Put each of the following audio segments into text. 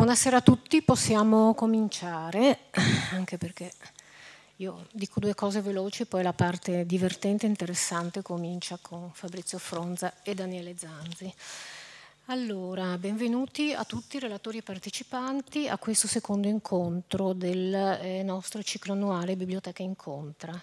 Buonasera a tutti, possiamo cominciare, anche perché io dico due cose veloci, poi la parte divertente e interessante comincia con Fabrizio Fronza e Daniele Zanzi. Allora, benvenuti a tutti i relatori e partecipanti a questo secondo incontro del eh, nostro ciclo annuale Biblioteca Incontra.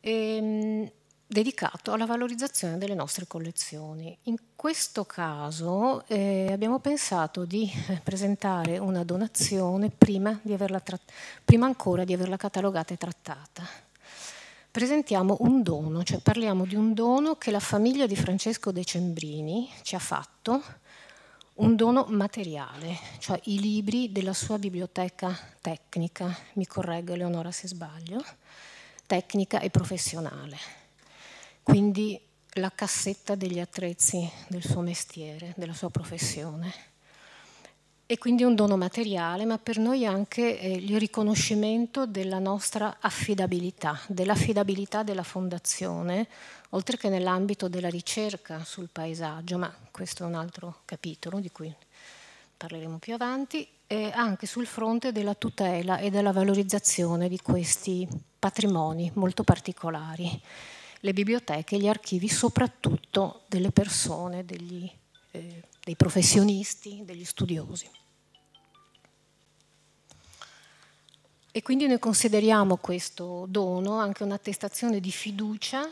E, ehm, dedicato alla valorizzazione delle nostre collezioni. In questo caso eh, abbiamo pensato di presentare una donazione prima, prima ancora di averla catalogata e trattata. Presentiamo un dono, cioè parliamo di un dono che la famiglia di Francesco De Cembrini ci ha fatto, un dono materiale, cioè i libri della sua biblioteca tecnica, mi corregga Eleonora se sbaglio, tecnica e professionale quindi la cassetta degli attrezzi del suo mestiere, della sua professione. E quindi un dono materiale, ma per noi anche eh, il riconoscimento della nostra affidabilità, dell'affidabilità della Fondazione, oltre che nell'ambito della ricerca sul paesaggio, ma questo è un altro capitolo di cui parleremo più avanti, anche sul fronte della tutela e della valorizzazione di questi patrimoni molto particolari le biblioteche e gli archivi soprattutto delle persone, degli, eh, dei professionisti, degli studiosi. E quindi noi consideriamo questo dono anche un'attestazione di fiducia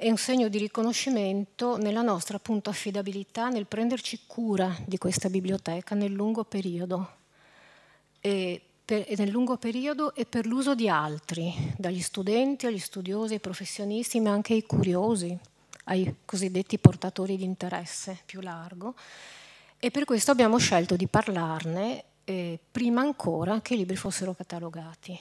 e un segno di riconoscimento nella nostra appunto, affidabilità nel prenderci cura di questa biblioteca nel lungo periodo. E per, nel lungo periodo e per l'uso di altri, dagli studenti agli studiosi, ai professionisti, ma anche ai curiosi, ai cosiddetti portatori di interesse più largo. E per questo abbiamo scelto di parlarne eh, prima ancora che i libri fossero catalogati.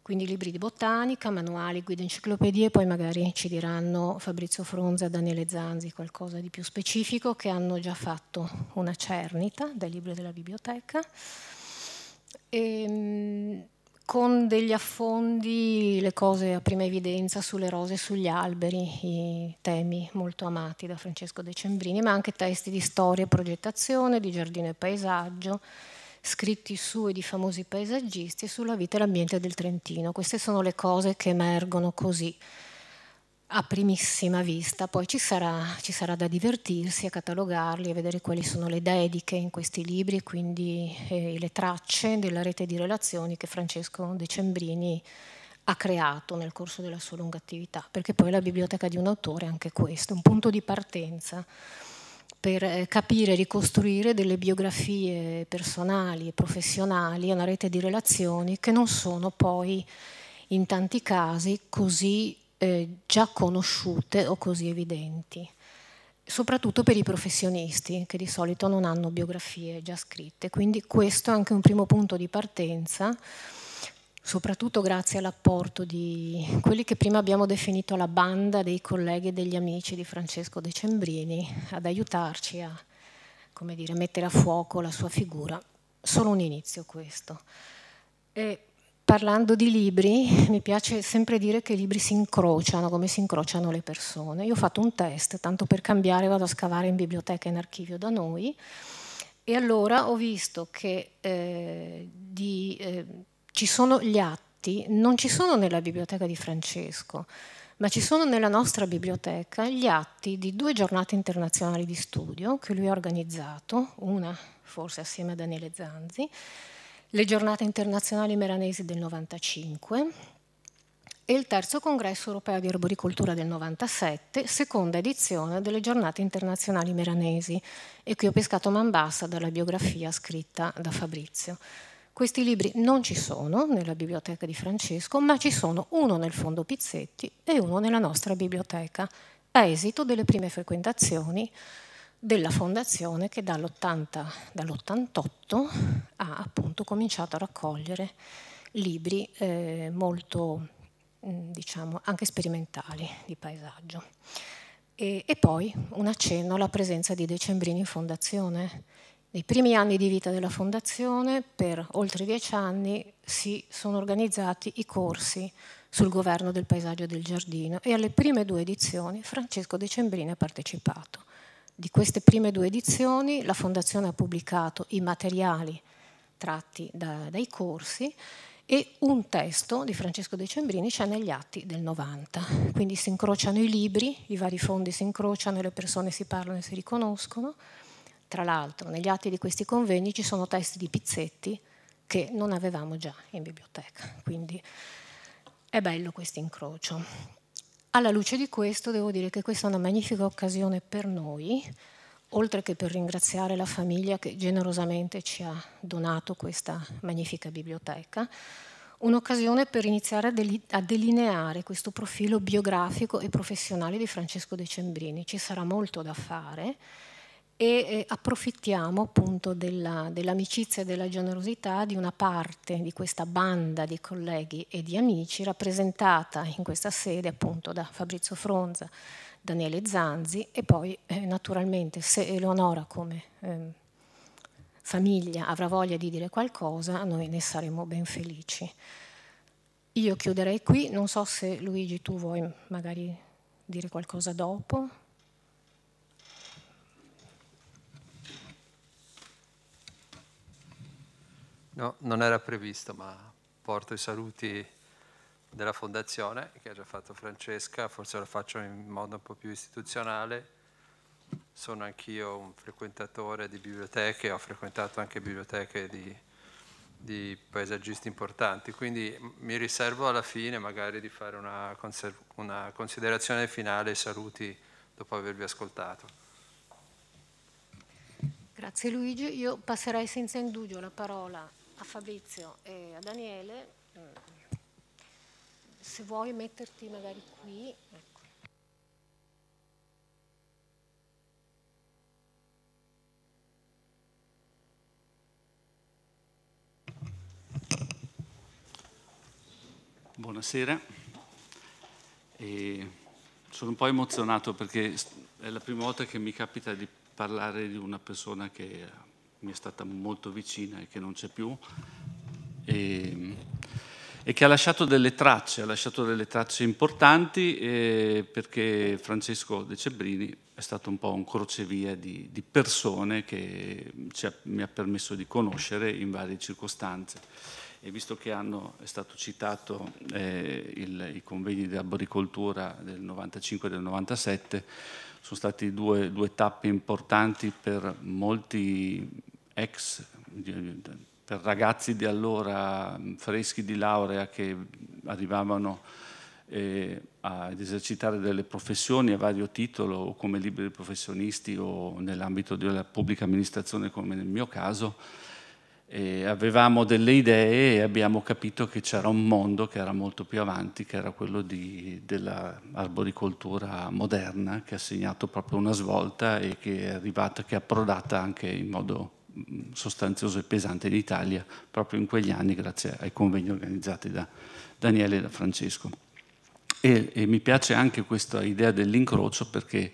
Quindi libri di botanica, manuali, guide, enciclopedie, poi magari ci diranno Fabrizio Fronza, Daniele Zanzi qualcosa di più specifico che hanno già fatto una cernita dai libri della biblioteca. E, ehm, con degli affondi, le cose a prima evidenza sulle rose e sugli alberi, i temi molto amati da Francesco De Cembrini, ma anche testi di storia e progettazione, di giardino e paesaggio, scritti su e di famosi paesaggisti e sulla vita e l'ambiente del Trentino. Queste sono le cose che emergono così a primissima vista, poi ci sarà, ci sarà, da divertirsi a catalogarli, a vedere quali sono le dediche in questi libri e quindi eh, le tracce della rete di relazioni che Francesco Decembrini ha creato nel corso della sua lunga attività, perché poi la biblioteca di un autore è anche questo, un punto di partenza per eh, capire e ricostruire delle biografie personali e professionali, una rete di relazioni che non sono poi in tanti casi così eh, già conosciute o così evidenti, soprattutto per i professionisti che di solito non hanno biografie già scritte. Quindi questo è anche un primo punto di partenza, soprattutto grazie all'apporto di quelli che prima abbiamo definito la banda dei colleghi e degli amici di Francesco De Cembrini ad aiutarci a come dire, mettere a fuoco la sua figura. Solo un inizio questo. E parlando di libri, mi piace sempre dire che i libri si incrociano, come si incrociano le persone. Io ho fatto un test, tanto per cambiare vado a scavare in biblioteca e in archivio da noi, e allora ho visto che eh, di, eh, ci sono gli atti, non ci sono nella biblioteca di Francesco, ma ci sono nella nostra biblioteca gli atti di due giornate internazionali di studio che lui ha organizzato, una forse assieme a Daniele Zanzi, le giornate internazionali meranesi del 95 e il terzo congresso europeo di arboricoltura del 97, seconda edizione delle giornate internazionali meranesi. E qui ho pescato Mambassa dalla biografia scritta da Fabrizio. Questi libri non ci sono nella biblioteca di Francesco, ma ci sono uno nel fondo Pizzetti e uno nella nostra biblioteca, a esito delle prime frequentazioni della fondazione che dall'88 ha appunto cominciato a raccogliere libri eh, molto, mm, diciamo, anche sperimentali di paesaggio. E, e, poi un accenno alla presenza di Decembrini in fondazione. Nei primi anni di vita della fondazione, per oltre dieci anni, si sono organizzati i corsi sul governo del paesaggio del giardino e alle prime due edizioni Francesco Decembrini ha partecipato di queste prime due edizioni la Fondazione ha pubblicato i materiali tratti da, dai corsi e un testo di Francesco De Cembrini c'è negli atti del 90. Quindi si incrociano i libri, i vari fondi si incrociano, le persone si parlano e si riconoscono. Tra l'altro, negli atti di questi convegni ci sono testi di Pizzetti che non avevamo già in biblioteca. Quindi è bello questo incrocio. Alla luce di questo devo dire che questa è una magnifica occasione per noi, oltre che per ringraziare la famiglia che generosamente ci ha donato questa magnifica biblioteca, un'occasione per iniziare a, delineare questo profilo biografico e professionale di Francesco De Cembrini. Ci sarà molto da fare e approfittiamo appunto dell'amicizia e della generosità di una parte di questa banda di colleghi e di amici rappresentata in questa sede appunto da Fabrizio Fronza, Daniele Zanzi e poi eh, naturalmente se Eleonora come eh, famiglia avrà voglia di dire qualcosa noi ne saremo ben felici. Io chiuderei qui, non so se Luigi tu vuoi magari dire qualcosa dopo. No, non era previsto, ma porto i saluti della fondazione che ha già fatto Francesca, forse lo faccio in modo un po' più istituzionale. Sono anch'io un frequentatore di biblioteche, ho frequentato anche biblioteche di, di paesaggisti importanti, quindi mi riservo alla fine magari di fare una, una considerazione finale ai saluti dopo avervi ascoltato. Grazie Luigi, io passerei senza indugio la parola a Fabrizio e a Daniele, eh, se vuoi metterti magari qui. Ecco. Buonasera, e sono un po' emozionato perché è la prima volta che mi capita di parlare di una persona che mi è stata molto vicina e che non c'è più, e, e, che ha lasciato delle tracce, ha lasciato delle tracce importanti eh, perché Francesco De Cebrini è stato un po' un crocevia di, di persone che ha, mi ha permesso di conoscere in varie circostanze. E visto che hanno, è stato citato eh, il, i convegni di arboricoltura del 95 e del 97, sono stati due, due tappe importanti per molti ex per ragazzi di allora mm, freschi di laurea che arrivavano eh, ad esercitare delle professioni a vario titolo o come liberi professionisti o nell'ambito della pubblica amministrazione come nel mio caso, e avevamo delle idee e abbiamo capito che c'era un mondo che era molto più avanti, che era quello dell'arboricoltura moderna, che ha segnato proprio una svolta e che è arrivata, che è approdata anche in modo sostanzioso e pesante d'Italia proprio in quegli anni grazie ai convegni organizzati da Daniele e da Francesco. E, e mi piace anche questa idea dell'incrocio perché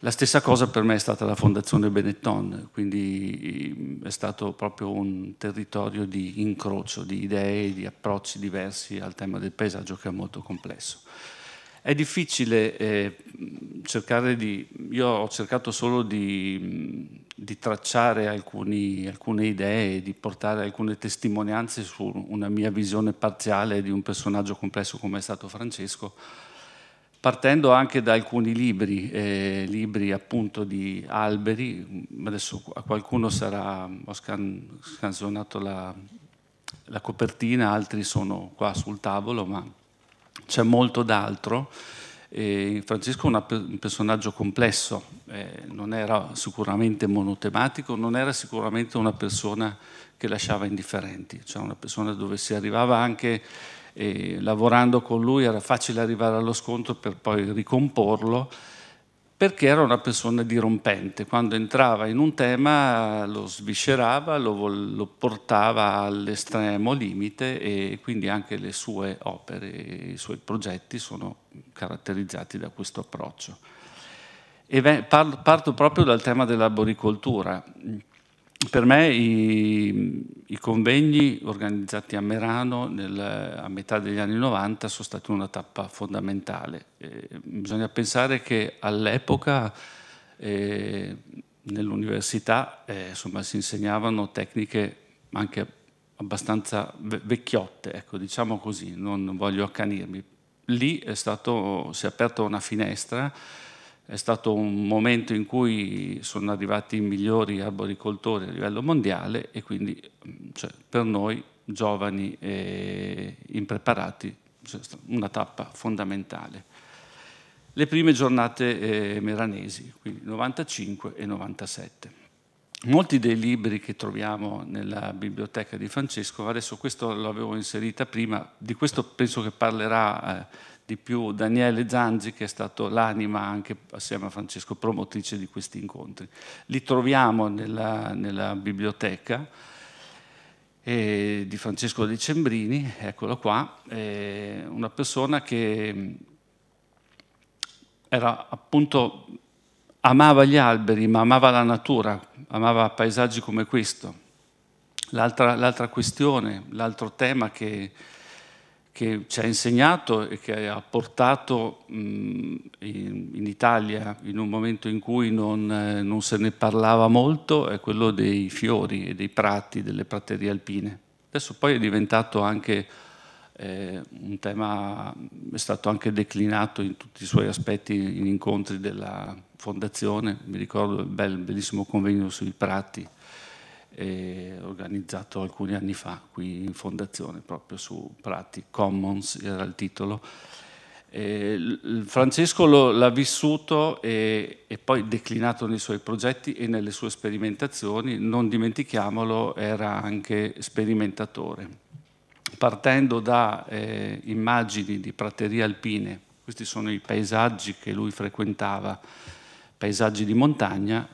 la stessa cosa per me è stata la Fondazione Benetton, quindi ehm, è stato proprio un territorio di incrocio di idee, di approcci diversi al tema del paesaggio che è molto complesso. È difficile eh, cercare di... Io ho cercato solo di di tracciare alcuni, alcune idee, di portare alcune testimonianze su una mia visione parziale di un personaggio complesso come è stato Francesco, partendo anche da alcuni libri, eh, libri appunto di alberi, adesso a qualcuno sarà, ho scan, scansionato la, la copertina, altri sono qua sul tavolo, ma c'è molto d'altro e Francesco è un personaggio complesso, eh, non era sicuramente monotematico, non era sicuramente una persona che lasciava indifferenti, cioè una persona dove si arrivava anche eh, lavorando con lui, era facile arrivare allo scontro per poi ricomporlo perché era una persona dirompente, quando entrava in un tema lo sviscerava, lo, lo portava all'estremo limite e quindi anche le sue opere, i suoi progetti sono caratterizzati da questo approccio. E parto proprio dal tema dell'arboricoltura per me i, i, convegni organizzati a Merano nel, a metà degli anni 90 sono stati una tappa fondamentale. Eh, bisogna pensare che all'epoca eh, nell'università eh, si insegnavano tecniche anche abbastanza vecchiotte, ecco, diciamo così, non voglio accanirmi. Lì è stato, si è aperta una finestra è stato un momento in cui sono arrivati i migliori arboricoltori a livello mondiale e quindi cioè, per noi giovani e impreparati cioè, una tappa fondamentale. Le prime giornate eh, meranesi, quindi 95 e 97. Molti dei libri che troviamo nella biblioteca di Francesco, adesso questo l'avevo inserita prima, di questo penso che parlerà... Eh, di più Daniele Zangi, che è stato l'anima anche assieme a Francesco promotrice di questi incontri. Li troviamo nella, nella biblioteca eh, di Francesco Decembrini, eccolo qua, eh, una persona che mm, era appunto amava gli alberi ma amava la natura, amava paesaggi come questo. L'altra, l'altra questione, l'altro tema che che ci ha insegnato e che ha portato in, Italia in un momento in cui non, eh, non, se ne parlava molto è quello dei fiori e dei prati, delle praterie alpine. Adesso poi è diventato anche eh, un tema, è stato anche declinato in tutti i suoi aspetti in incontri della fondazione, mi ricordo il bel, bellissimo convegno sui prati, organizzato alcuni anni fa qui in fondazione, proprio su Prati, Commons era il titolo. Francesco l'ha vissuto e, e, poi declinato nei suoi progetti e nelle sue sperimentazioni, non dimentichiamolo, era anche sperimentatore. Partendo da eh, immagini di praterie alpine, questi sono i paesaggi che lui frequentava, paesaggi di montagna,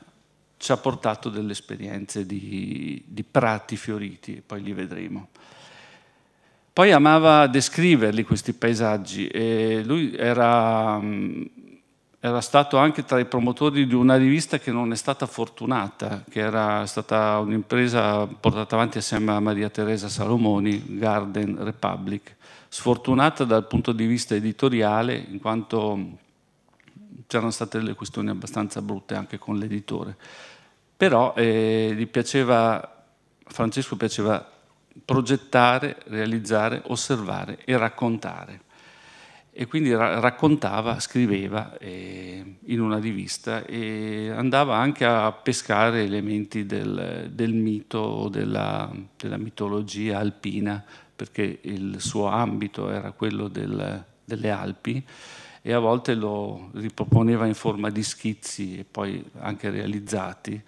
ci ha portato delle esperienze di, di prati fioriti, poi li vedremo. Poi amava descriverli questi paesaggi e lui era, mm, era, stato anche tra i promotori di una rivista che non è stata fortunata, che era stata un'impresa portata avanti assieme a Maria Teresa Salomoni, Garden Republic, sfortunata dal punto di vista editoriale in quanto mm, c'erano state delle questioni abbastanza brutte anche con l'editore però eh, piaceva, Francesco piaceva progettare, realizzare, osservare e raccontare. E quindi ra raccontava, scriveva eh, in una rivista e andava anche a pescare elementi del, del mito o della, della, mitologia alpina, perché il suo ambito era quello del, delle Alpi e a volte lo riproponeva in forma di schizzi e poi anche realizzati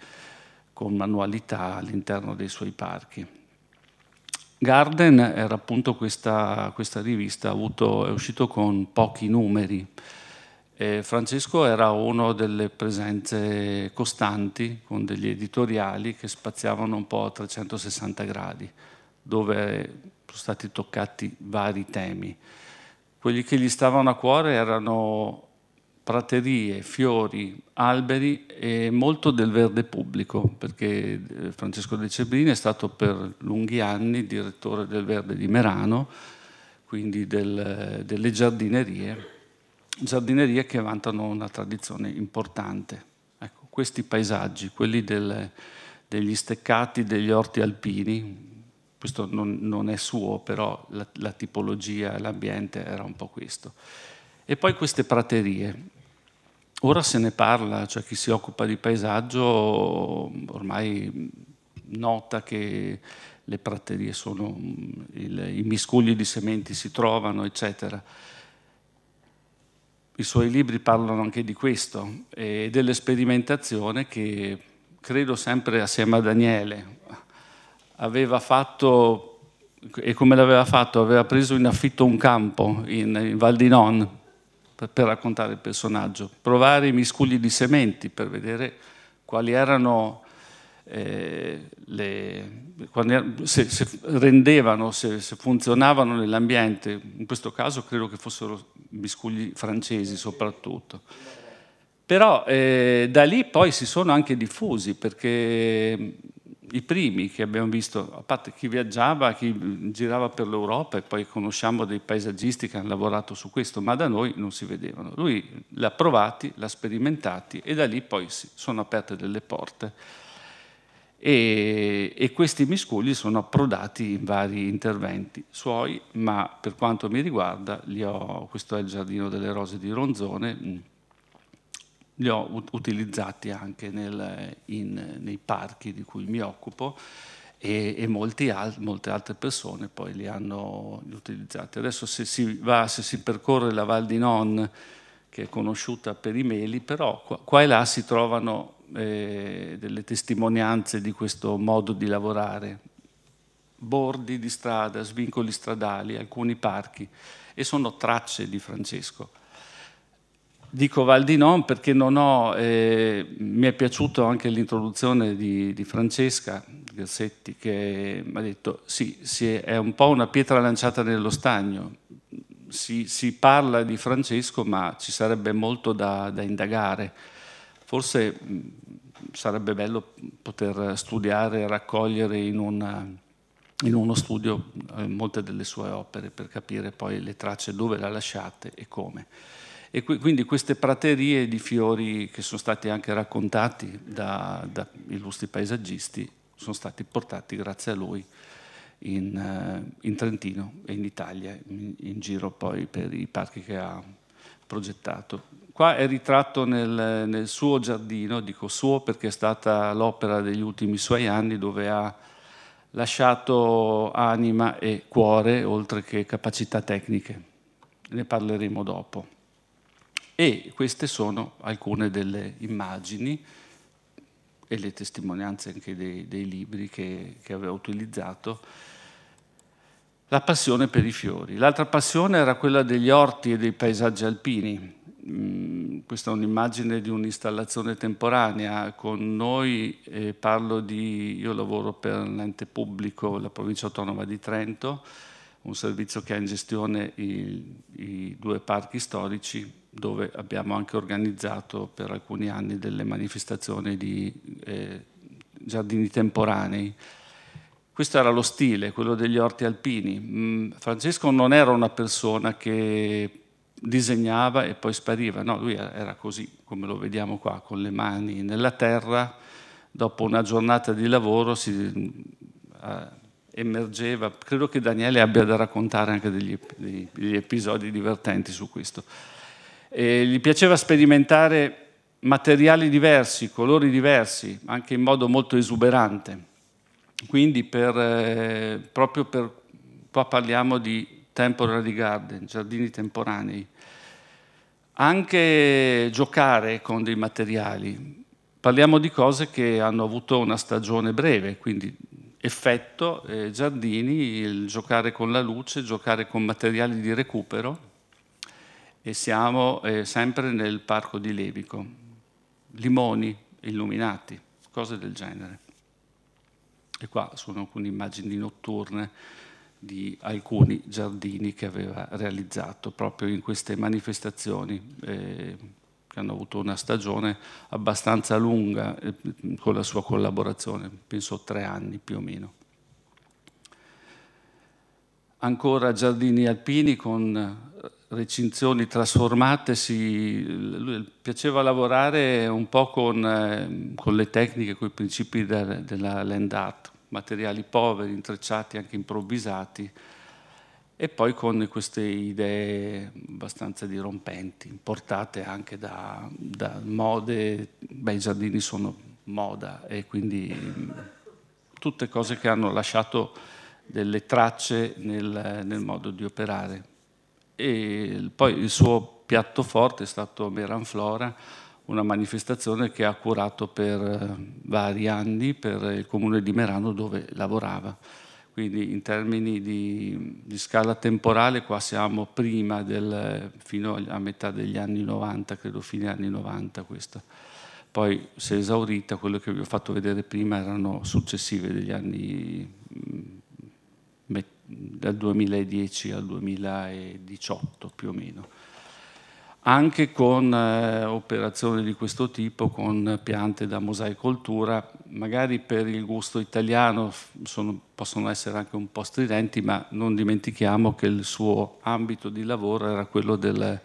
con manualità all'interno dei suoi parchi. Garden era appunto questa, questa rivista, avuto, è uscito con pochi numeri. E Francesco era una delle presenze costanti con degli editoriali che spaziavano un po' a 360 gradi, dove sono stati toccati vari temi. Quelli che gli stavano a cuore erano praterie, fiori, alberi e molto del verde pubblico, perché eh, Francesco De Cebrini è stato per lunghi anni direttore del Verde di Merano, quindi del, delle giardinerie, giardinerie che vantano una tradizione importante. Ecco, questi paesaggi, quelli del, degli steccati, degli orti alpini, questo non, non è suo, però la, la tipologia, l'ambiente era un po' questo. E poi queste praterie, Ora se ne parla, cioè chi si occupa di paesaggio ormai nota che le praterie sono, mm, il, i miscugli di sementi si trovano, eccetera. I suoi libri parlano anche di questo e dell'esperimentazione che credo sempre assieme a Daniele aveva fatto e come l'aveva fatto? Aveva preso in affitto un campo in, in Val di Non per raccontare il personaggio, provare i miscugli di sementi per vedere quali erano eh, le, er-, se, se, rendevano, se, se funzionavano nell'ambiente, in questo caso credo che fossero miscugli francesi soprattutto. Però eh, da lì poi si sono anche diffusi perché i primi che abbiamo visto, a parte chi viaggiava, chi girava per l'Europa e poi conosciamo dei paesaggisti che hanno lavorato su questo, ma da noi non si vedevano. Lui l'ha provati, l'ha sperimentati e da lì poi si sono aperte delle porte. E, e questi miscugli sono approdati in vari interventi suoi, ma per quanto mi riguarda, ho, questo è il Giardino delle Rose di Ronzone, mm, li ho utilizzati anche nel, in, nei parchi di cui mi occupo e, e al, molte altre persone poi li hanno utilizzati. Adesso se si va, se si percorre la Val di Non, che è conosciuta per i meli, però qua, qua e là si trovano eh, delle testimonianze di questo modo di lavorare. Bordi di strada, svincoli stradali, alcuni parchi e sono tracce di Francesco Dico Val di Non perché non ho, eh, mi è piaciuta anche l'introduzione di, di, Francesca Gassetti che ha detto sì, sì, è un po' una pietra lanciata nello stagno, si, si parla di Francesco ma ci sarebbe molto da, da indagare, forse mm, sarebbe bello poter studiare e raccogliere in, una, in uno studio eh, molte delle sue opere per capire poi le tracce dove le ha lasciate e come. E quindi queste praterie di fiori che sono stati anche raccontati da, da illustri paesaggisti sono stati portati grazie a lui in, eh, in Trentino e in Italia, in, in, giro poi per i parchi che ha progettato. Qua è ritratto nel, nel suo giardino, dico suo perché è stata l'opera degli ultimi suoi anni dove ha lasciato anima e cuore oltre che capacità tecniche. Ne parleremo dopo. E queste sono alcune delle immagini e le testimonianze anche dei, dei libri che, che aveva utilizzato. La passione per i fiori. L'altra passione era quella degli orti e dei paesaggi alpini. Mm, questa è un'immagine di un'installazione temporanea. Con noi eh, parlo di... Io lavoro per l'ente pubblico, la provincia autonoma di Trento, un servizio che ha in gestione i, i due parchi storici dove abbiamo anche organizzato per alcuni anni delle manifestazioni di eh, giardini temporanei. Questo era lo stile, quello degli orti alpini. Mm, Francesco non era una persona che disegnava e poi spariva, no, lui era così, come lo vediamo qua, con le mani nella terra, dopo una giornata di lavoro si, eh, emergeva, credo che Daniele abbia da raccontare anche degli, degli episodi divertenti su questo. E gli piaceva sperimentare materiali diversi, colori diversi, anche in modo molto esuberante. Quindi per, eh, proprio per, qua parliamo di temporary garden, giardini temporanei. Anche giocare con dei materiali. Parliamo di cose che hanno avuto una stagione breve, quindi effetto, eh, giardini, il giocare con la luce, giocare con materiali di recupero e siamo eh, sempre nel parco di Levico. Limoni illuminati, cose del genere. E qua sono alcune immagini notturne di alcuni giardini che aveva realizzato proprio in queste manifestazioni eh, che hanno avuto una stagione abbastanza lunga eh, con la sua collaborazione, penso tre anni più o meno. Ancora giardini alpini con recinzioni trasformate, si, piaceva lavorare un po' con, eh, con le tecniche, con i principi de, della land art, materiali poveri, intrecciati, anche improvvisati, e poi con queste idee abbastanza dirompenti, portate anche da, da mode, beh i giardini sono moda e quindi mm, tutte cose che hanno lasciato delle tracce nel, nel modo di operare e poi il suo piatto forte è stato Meran Flora, una manifestazione che ha curato per eh, vari anni per il comune di Merano dove lavorava. Quindi in termini di, di scala temporale qua siamo prima del, fino a metà degli anni 90, credo fine anni 90 questa. Poi si è esaurita, quello che vi ho fatto vedere prima erano successive degli anni dal 2010 al 2018 più o meno. Anche con eh, operazioni di questo tipo, con piante da mosaicoltura, magari per il gusto italiano sono, possono essere anche un po' stridenti, ma non dimentichiamo che il suo ambito di lavoro era quello del,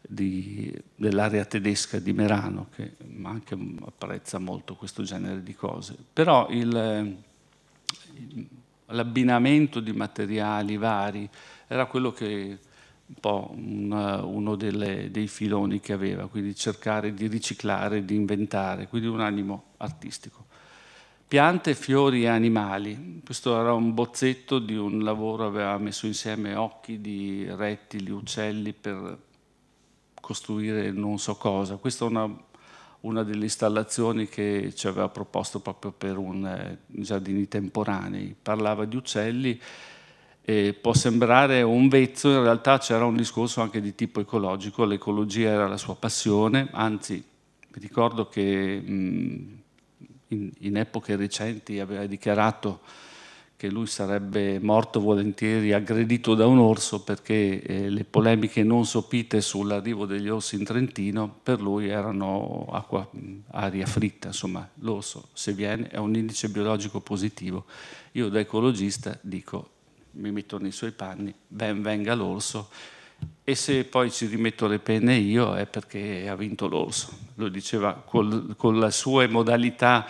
dell'area tedesca di Merano, che anche apprezza molto questo genere di cose. Però il, il eh, l'abbinamento di materiali vari, era quello che un po' un, uno delle, dei filoni che aveva, quindi cercare di riciclare, di inventare, quindi un animo artistico. Piante, fiori e animali, questo era un bozzetto di un lavoro, aveva messo insieme occhi di rettili, uccelli per costruire non so cosa, questa è una una delle installazioni che ci aveva proposto proprio per un eh, giardini temporanei. Parlava di uccelli e può sembrare un vezzo, in realtà c'era un discorso anche di tipo ecologico, l'ecologia era la sua passione, anzi mi ricordo che mh, mm, in, in epoche recenti aveva dichiarato che lui sarebbe morto volentieri aggredito da un orso perché eh, le polemiche non sopite sull'arrivo degli orsi in Trentino per lui erano acqua, aria fritta, insomma l'orso se viene è un indice biologico positivo. Io da ecologista dico, mi metto nei suoi panni, ben venga l'orso e se poi ci rimetto le penne io è perché ha vinto l'orso. Lo diceva col, con le sue modalità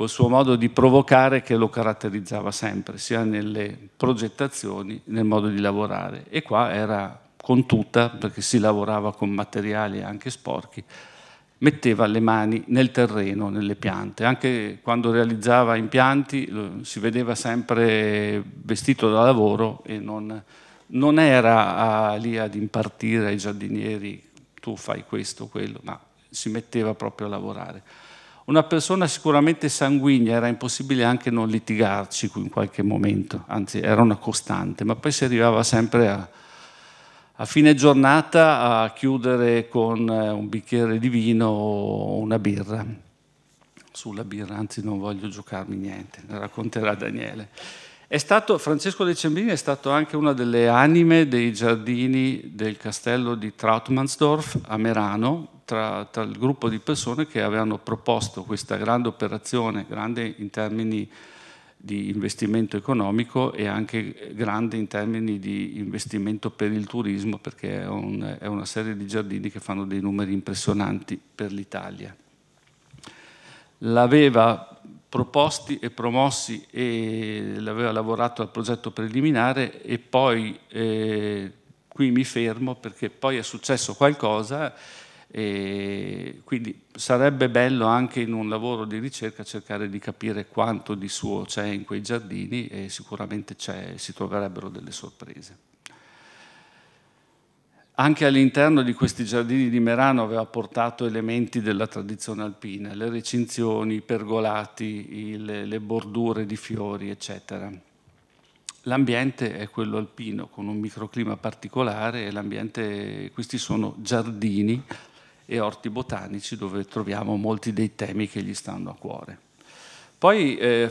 col suo modo di provocare che lo caratterizzava sempre, sia nelle progettazioni, nel modo di lavorare. E qua era con tutta, perché si lavorava con materiali anche sporchi, metteva le mani nel terreno, nelle piante. Anche quando realizzava impianti si vedeva sempre vestito da lavoro e non, non era a, lì ad impartire ai giardinieri tu fai questo, quello, ma si metteva proprio a lavorare. Una persona sicuramente sanguigna, era impossibile anche non litigarci in qualche momento, anzi era una costante, ma poi si arrivava sempre a, a fine giornata a chiudere con eh, un bicchiere di vino o una birra. Sulla birra, anzi non voglio giocarmi niente, ne racconterà Daniele. Stato, Francesco De Cembrini è stato anche una delle anime dei giardini del castello di Trautmannsdorf a Merano, tra, tra, il gruppo di persone che avevano proposto questa grande operazione, grande in termini di investimento economico e anche grande in termini di investimento per il turismo, perché è, un, è una serie di giardini che fanno dei numeri impressionanti per l'Italia. L'aveva proposti e promossi e l'aveva lavorato al progetto preliminare e poi eh, qui mi fermo perché poi è successo qualcosa e quindi sarebbe bello anche in un lavoro di ricerca cercare di capire quanto di suo c'è in quei giardini e sicuramente si troverebbero delle sorprese. Anche all'interno di questi giardini di Merano aveva portato elementi della tradizione alpina, le recinzioni, i pergolati, le, le bordure di fiori, eccetera. L'ambiente è quello alpino, con un microclima particolare e questi sono giardini e orti botanici dove troviamo molti dei temi che gli stanno a cuore. Poi, eh,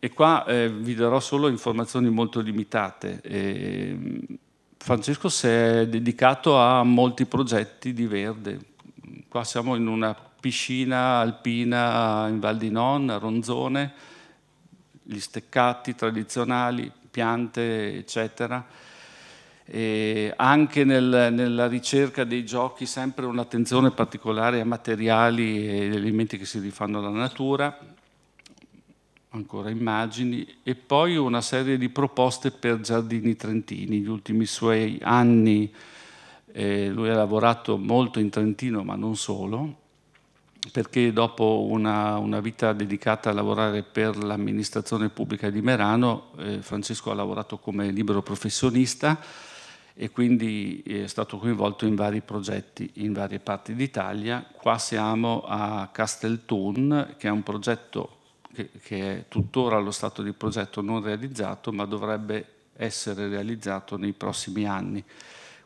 e qua eh, vi darò solo informazioni molto limitate, eh, Francesco si è dedicato a molti progetti di verde, qua siamo in una piscina alpina in Val di Non, a Ronzone, gli steccati tradizionali, piante, eccetera e anche nel, nella ricerca dei giochi sempre un'attenzione particolare a materiali e elementi che si rifanno alla natura, ancora immagini, e poi una serie di proposte per giardini trentini, gli ultimi suoi anni eh, lui ha lavorato molto in Trentino, ma non solo, perché dopo una, una vita dedicata a lavorare per l'amministrazione pubblica di Merano, eh, Francesco ha lavorato come libero professionista, e quindi eh, è stato coinvolto in vari progetti in varie parti d'Italia. Qua siamo a Castelton, che è un progetto che, che è tuttora allo stato di progetto non realizzato, ma dovrebbe essere realizzato nei prossimi anni.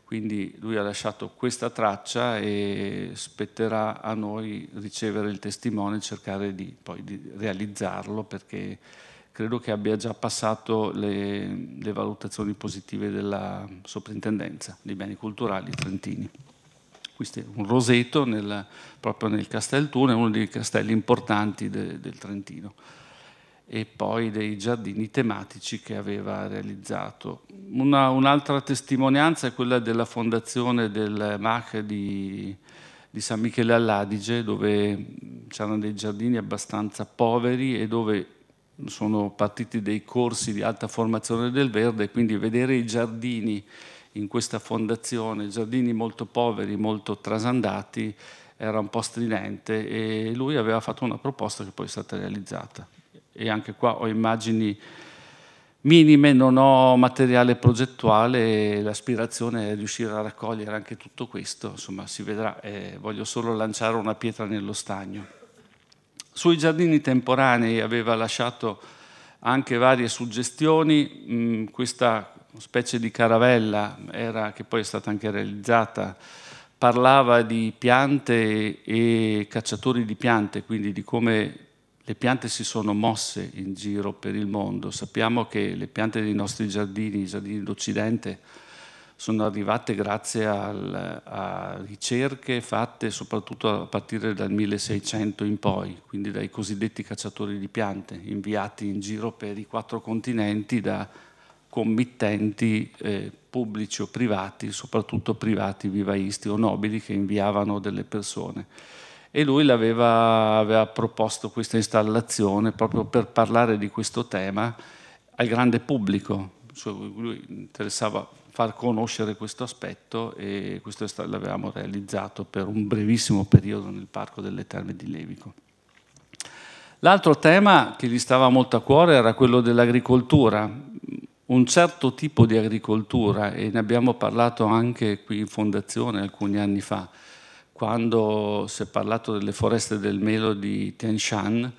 Quindi lui ha lasciato questa traccia e spetterà a noi ricevere il testimone e cercare di, poi di realizzarlo perché credo che abbia già passato le, le valutazioni positive della soprintendenza dei beni culturali trentini. Questo è un roseto nel, proprio nel Casteltuno, è uno dei castelli importanti de, del Trentino e poi dei giardini tematici che aveva realizzato. un'altra un testimonianza è quella della fondazione del MAC di, di San Michele all'Adige, dove c'erano dei giardini abbastanza poveri e dove sono partiti dei corsi di alta formazione del verde, quindi vedere i giardini in questa fondazione, giardini molto poveri, molto trasandati, era un po' stridente e lui aveva fatto una proposta che poi è stata realizzata. E anche qua ho immagini minime, non ho materiale progettuale, l'aspirazione è riuscire a raccogliere anche tutto questo, insomma si vedrà, eh, voglio solo lanciare una pietra nello stagno. Sui giardini temporanei aveva lasciato anche varie suggestioni, mm, questa specie di caravella era, che poi è stata anche realizzata, parlava di piante e cacciatori di piante, quindi di come le piante si sono mosse in giro per il mondo. Sappiamo che le piante dei nostri giardini, i giardini d'Occidente, sono arrivate grazie al, a ricerche fatte soprattutto a partire dal 1600 in poi, quindi dai cosiddetti cacciatori di piante, inviati in giro per i quattro continenti da committenti eh, pubblici o privati, soprattutto privati vivaisti o nobili che inviavano delle persone. E lui aveva, aveva proposto questa installazione proprio per parlare di questo tema al grande pubblico. Cioè, lui interessava far conoscere questo aspetto e questo l'avevamo realizzato per un brevissimo periodo nel Parco delle Terme di Levico. L'altro tema che gli stava molto a cuore era quello dell'agricoltura, un certo tipo di agricoltura e ne abbiamo parlato anche qui in fondazione alcuni anni fa, quando si è parlato delle foreste del melo di Tian Shan,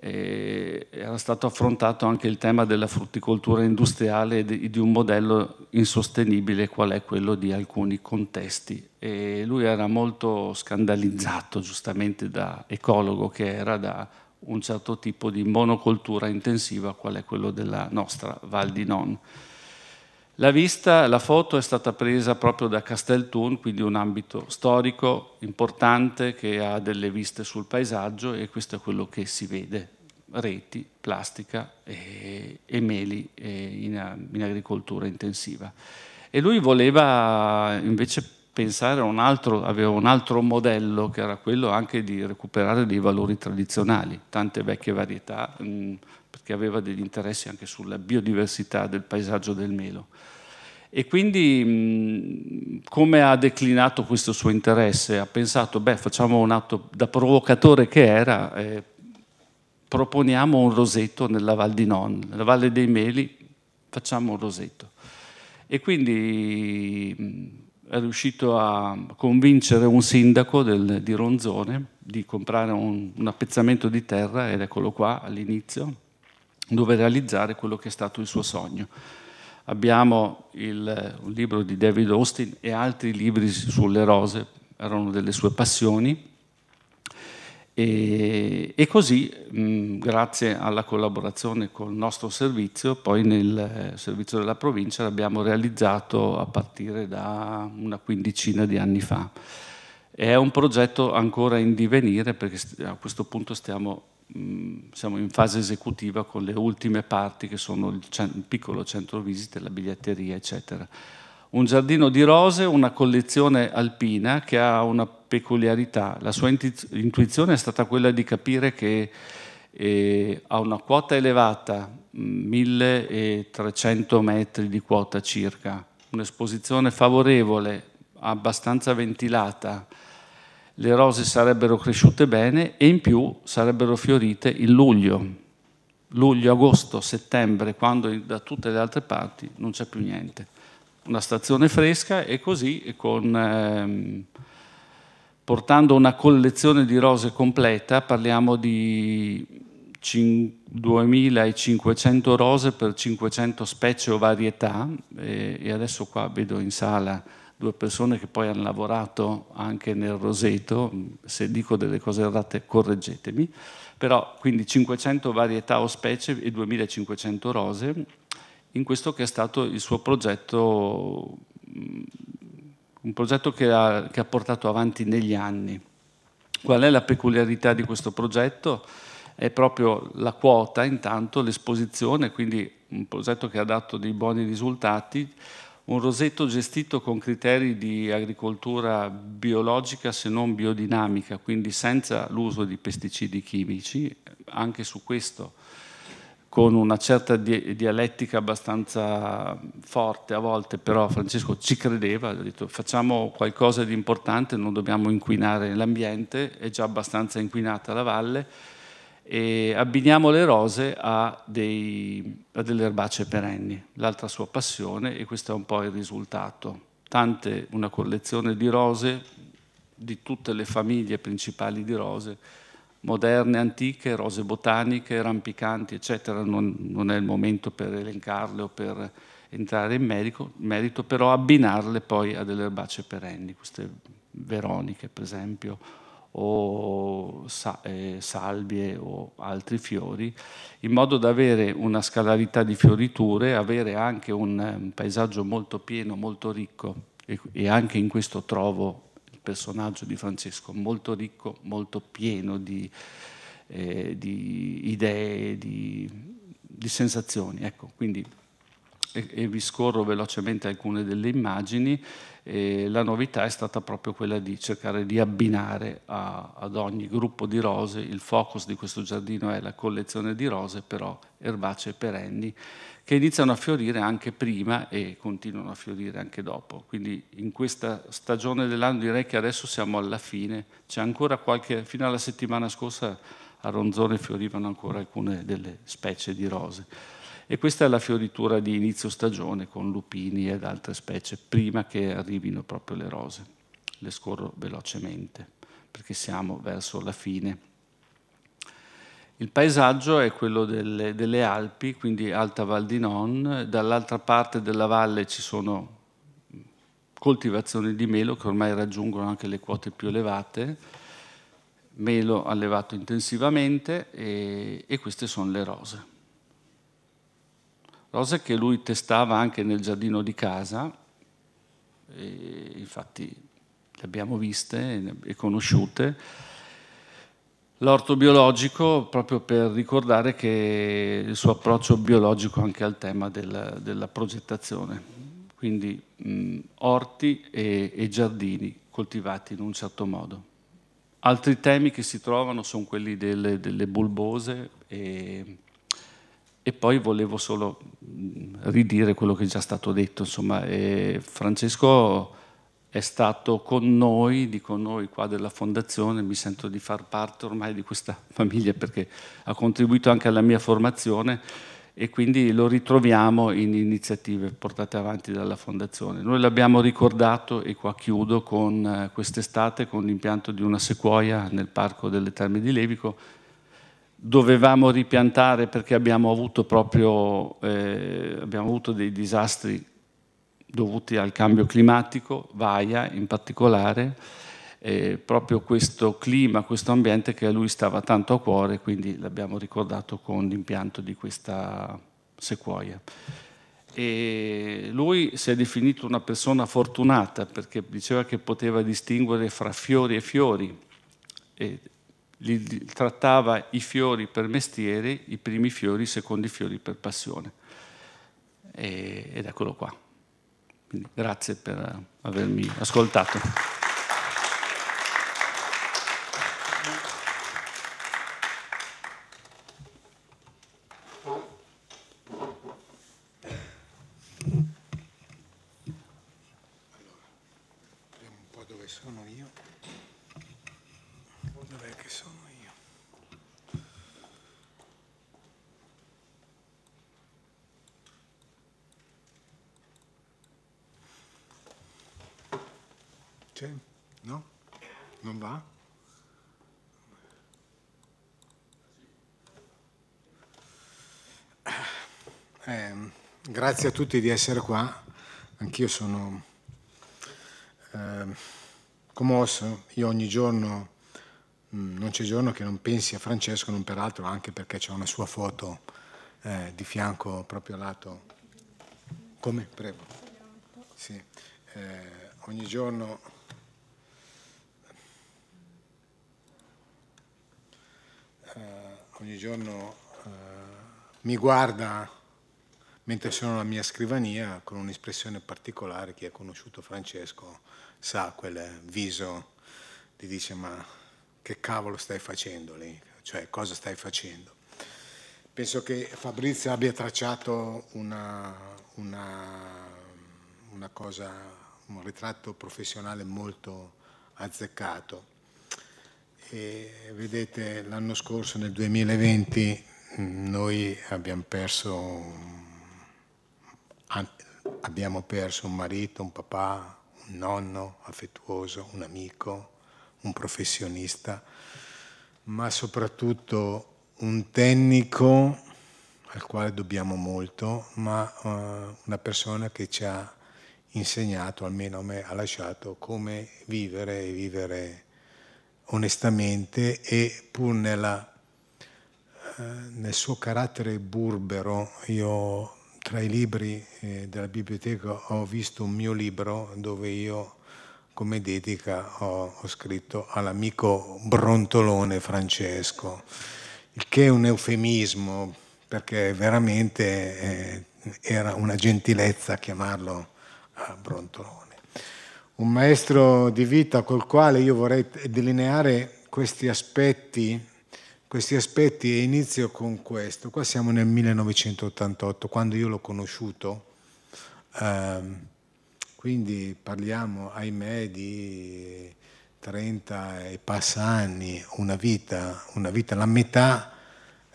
era stato affrontato anche il tema della frutticoltura industriale e di un modello insostenibile qual è quello di alcuni contesti. E lui era molto scandalizzato, giustamente da ecologo che era, da un certo tipo di monocoltura intensiva qual è quello della nostra Val di Non. La vista, la foto è stata presa proprio da Castel Thun, quindi un ambito storico importante che ha delle viste sul paesaggio e questo è quello che si vede, reti, plastica e, e meli e eh, in, in agricoltura intensiva. E lui voleva invece pensare a un altro, aveva un altro modello che era quello anche di recuperare dei valori tradizionali, tante vecchie varietà, mh, mm, perché aveva degli interessi anche sulla biodiversità del paesaggio del melo. E quindi come ha declinato questo suo interesse? Ha pensato, beh, facciamo un atto da provocatore che era, eh, proponiamo un rosetto nella Val di Non, nella Valle dei Meli, facciamo un rosetto. E quindi mh, è riuscito a convincere un sindaco del, di Ronzone di comprare un, un appezzamento di terra, ed eccolo qua all'inizio, dove realizzare quello che è stato il suo sogno Abbiamo il, un libro di David Austin e altri libri sulle rose, erano delle sue passioni. E, e così, mh, grazie alla collaborazione col nostro servizio, poi nel eh, servizio della provincia l'abbiamo realizzato a partire da una quindicina di anni fa. È un progetto ancora in divenire perché a questo punto stiamo siamo in fase esecutiva con le ultime parti che sono il, il piccolo centro visite, la biglietteria, eccetera. Un giardino di rose, una collezione alpina che ha una peculiarità. La sua intuizione è stata quella di capire che eh, a una quota elevata, 1300 metri di quota circa, un'esposizione favorevole, abbastanza ventilata, le rose sarebbero cresciute bene e in più sarebbero fiorite in luglio. Luglio, agosto, settembre, quando da tutte le altre parti non c'è più niente. Una stazione fresca e così con, ehm, portando una collezione di rose completa parliamo di 2500 rose per 500 specie o varietà e, adesso qua vedo in sala due persone che poi hanno lavorato anche nel Roseto, se dico delle cose errate correggetemi, però quindi 500 varietà o specie e 2500 rose, in questo che è stato il suo progetto, mm, un progetto che ha, che ha portato avanti negli anni. Qual è la peculiarità di questo progetto? È proprio la quota, intanto l'esposizione, quindi un progetto che ha dato dei buoni risultati, un rosetto gestito con criteri di agricoltura biologica se non biodinamica, quindi senza l'uso di pesticidi chimici, anche su questo con una certa dialettica abbastanza forte a volte, però Francesco ci credeva, ha detto facciamo qualcosa di importante, non dobbiamo inquinare l'ambiente, è già abbastanza inquinata la valle, e abbiniamo le rose a, dei, a delle erbacee perenni, l'altra sua passione e questo è un po' il risultato. Tante, una collezione di rose, di tutte le famiglie principali di rose, moderne, antiche, rose botaniche, rampicanti, eccetera, non, non è il momento per elencarle o per entrare in merito, merito però abbinarle poi a delle erbacee perenni, queste veroniche per esempio, o sa eh, salvie o altri fiori, in modo da avere una scalarità di fioriture, avere anche eh, un, paesaggio molto pieno, molto ricco e, e anche in questo trovo il personaggio di Francesco molto ricco, molto pieno di, eh, di idee, di, di, sensazioni. Ecco, quindi e, e vi scorro velocemente alcune delle immagini. E la novità è stata proprio quella di cercare di abbinare a, ad ogni gruppo di rose, il focus di questo giardino è la collezione di rose però erbacee perenni che iniziano a fiorire anche prima e continuano a fiorire anche dopo. Quindi in questa stagione dell'anno direi che adesso siamo alla fine, c'è ancora qualche, fino alla settimana scorsa a Ronzone fiorivano ancora alcune delle specie di rose. E questa è la fioritura di inizio stagione con lupini ed altre specie, prima che arrivino proprio le rose. Le scorro velocemente, perché siamo verso la fine. Il paesaggio è quello delle, delle Alpi, quindi Alta Val di Non, dall'altra parte della valle ci sono coltivazioni di melo che ormai raggiungono anche le quote più elevate, melo allevato intensivamente e, e queste sono le rose. Rose che lui testava anche nel giardino di casa, infatti le abbiamo viste e conosciute. L'orto biologico proprio per ricordare che il suo approccio biologico anche al tema del, della progettazione. Quindi mh, mm, orti e, e giardini coltivati in un certo modo. Altri temi che si trovano sono quelli delle, delle bulbose e e poi volevo solo ridire quello che è già stato detto, insomma, eh, Francesco è stato con noi, dico noi qua della fondazione, mi sento di far parte ormai di questa famiglia perché ha contribuito anche alla mia formazione e quindi lo ritroviamo in iniziative portate avanti dalla fondazione. Noi l'abbiamo ricordato e qua chiudo con eh, quest'estate con l'impianto di una sequoia nel parco delle Terme di Levico dovevamo ripiantare perché abbiamo avuto proprio eh, abbiamo avuto dei disastri dovuti al cambio climatico, Vaia in particolare, eh, proprio questo clima, questo ambiente che a lui stava tanto a cuore, quindi l'abbiamo ricordato con l'impianto di questa sequoia. E lui si è definito una persona fortunata perché diceva che poteva distinguere fra fiori e fiori, e li, trattava i fiori per mestiere, i primi fiori, i secondi fiori per passione. E, ed eccolo qua. Quindi grazie per avermi ascoltato. Eh, grazie a tutti di essere qua, anch'io sono eh, commosso, io ogni giorno, mh, mm, non c'è giorno che non pensi a Francesco, non peraltro anche perché c'è una sua foto eh, di fianco proprio lato. Come? Prego. Sì. Eh, ogni giorno eh, ogni giorno eh, mi guarda mentre sono alla mia scrivania con un'espressione particolare, chi ha conosciuto Francesco sa quel viso ti dice ma che cavolo stai facendo lì, cioè cosa stai facendo. Penso che Fabrizio abbia tracciato una, una, una cosa, un ritratto professionale molto azzeccato. E vedete, l'anno scorso, nel 2020, noi abbiamo perso abbiamo perso un marito, un papà, un nonno affettuoso, un amico, un professionista, ma soprattutto un tecnico al quale dobbiamo molto, ma uh, una persona che ci ha insegnato, almeno a me ha lasciato, come vivere e vivere onestamente e pur nella, uh, nel suo carattere burbero io tra i libri eh, della biblioteca ho visto un mio libro dove io come dedica ho, ho scritto all'amico brontolone Francesco, il che è un eufemismo perché veramente eh, era una gentilezza chiamarlo brontolone. Un maestro di vita col quale io vorrei delineare questi aspetti questi aspetti e inizio con questo. Qua siamo nel 1988, quando io l'ho conosciuto, ehm, quindi parliamo, ahimè, di 30 e passa anni, una vita, una vita la metà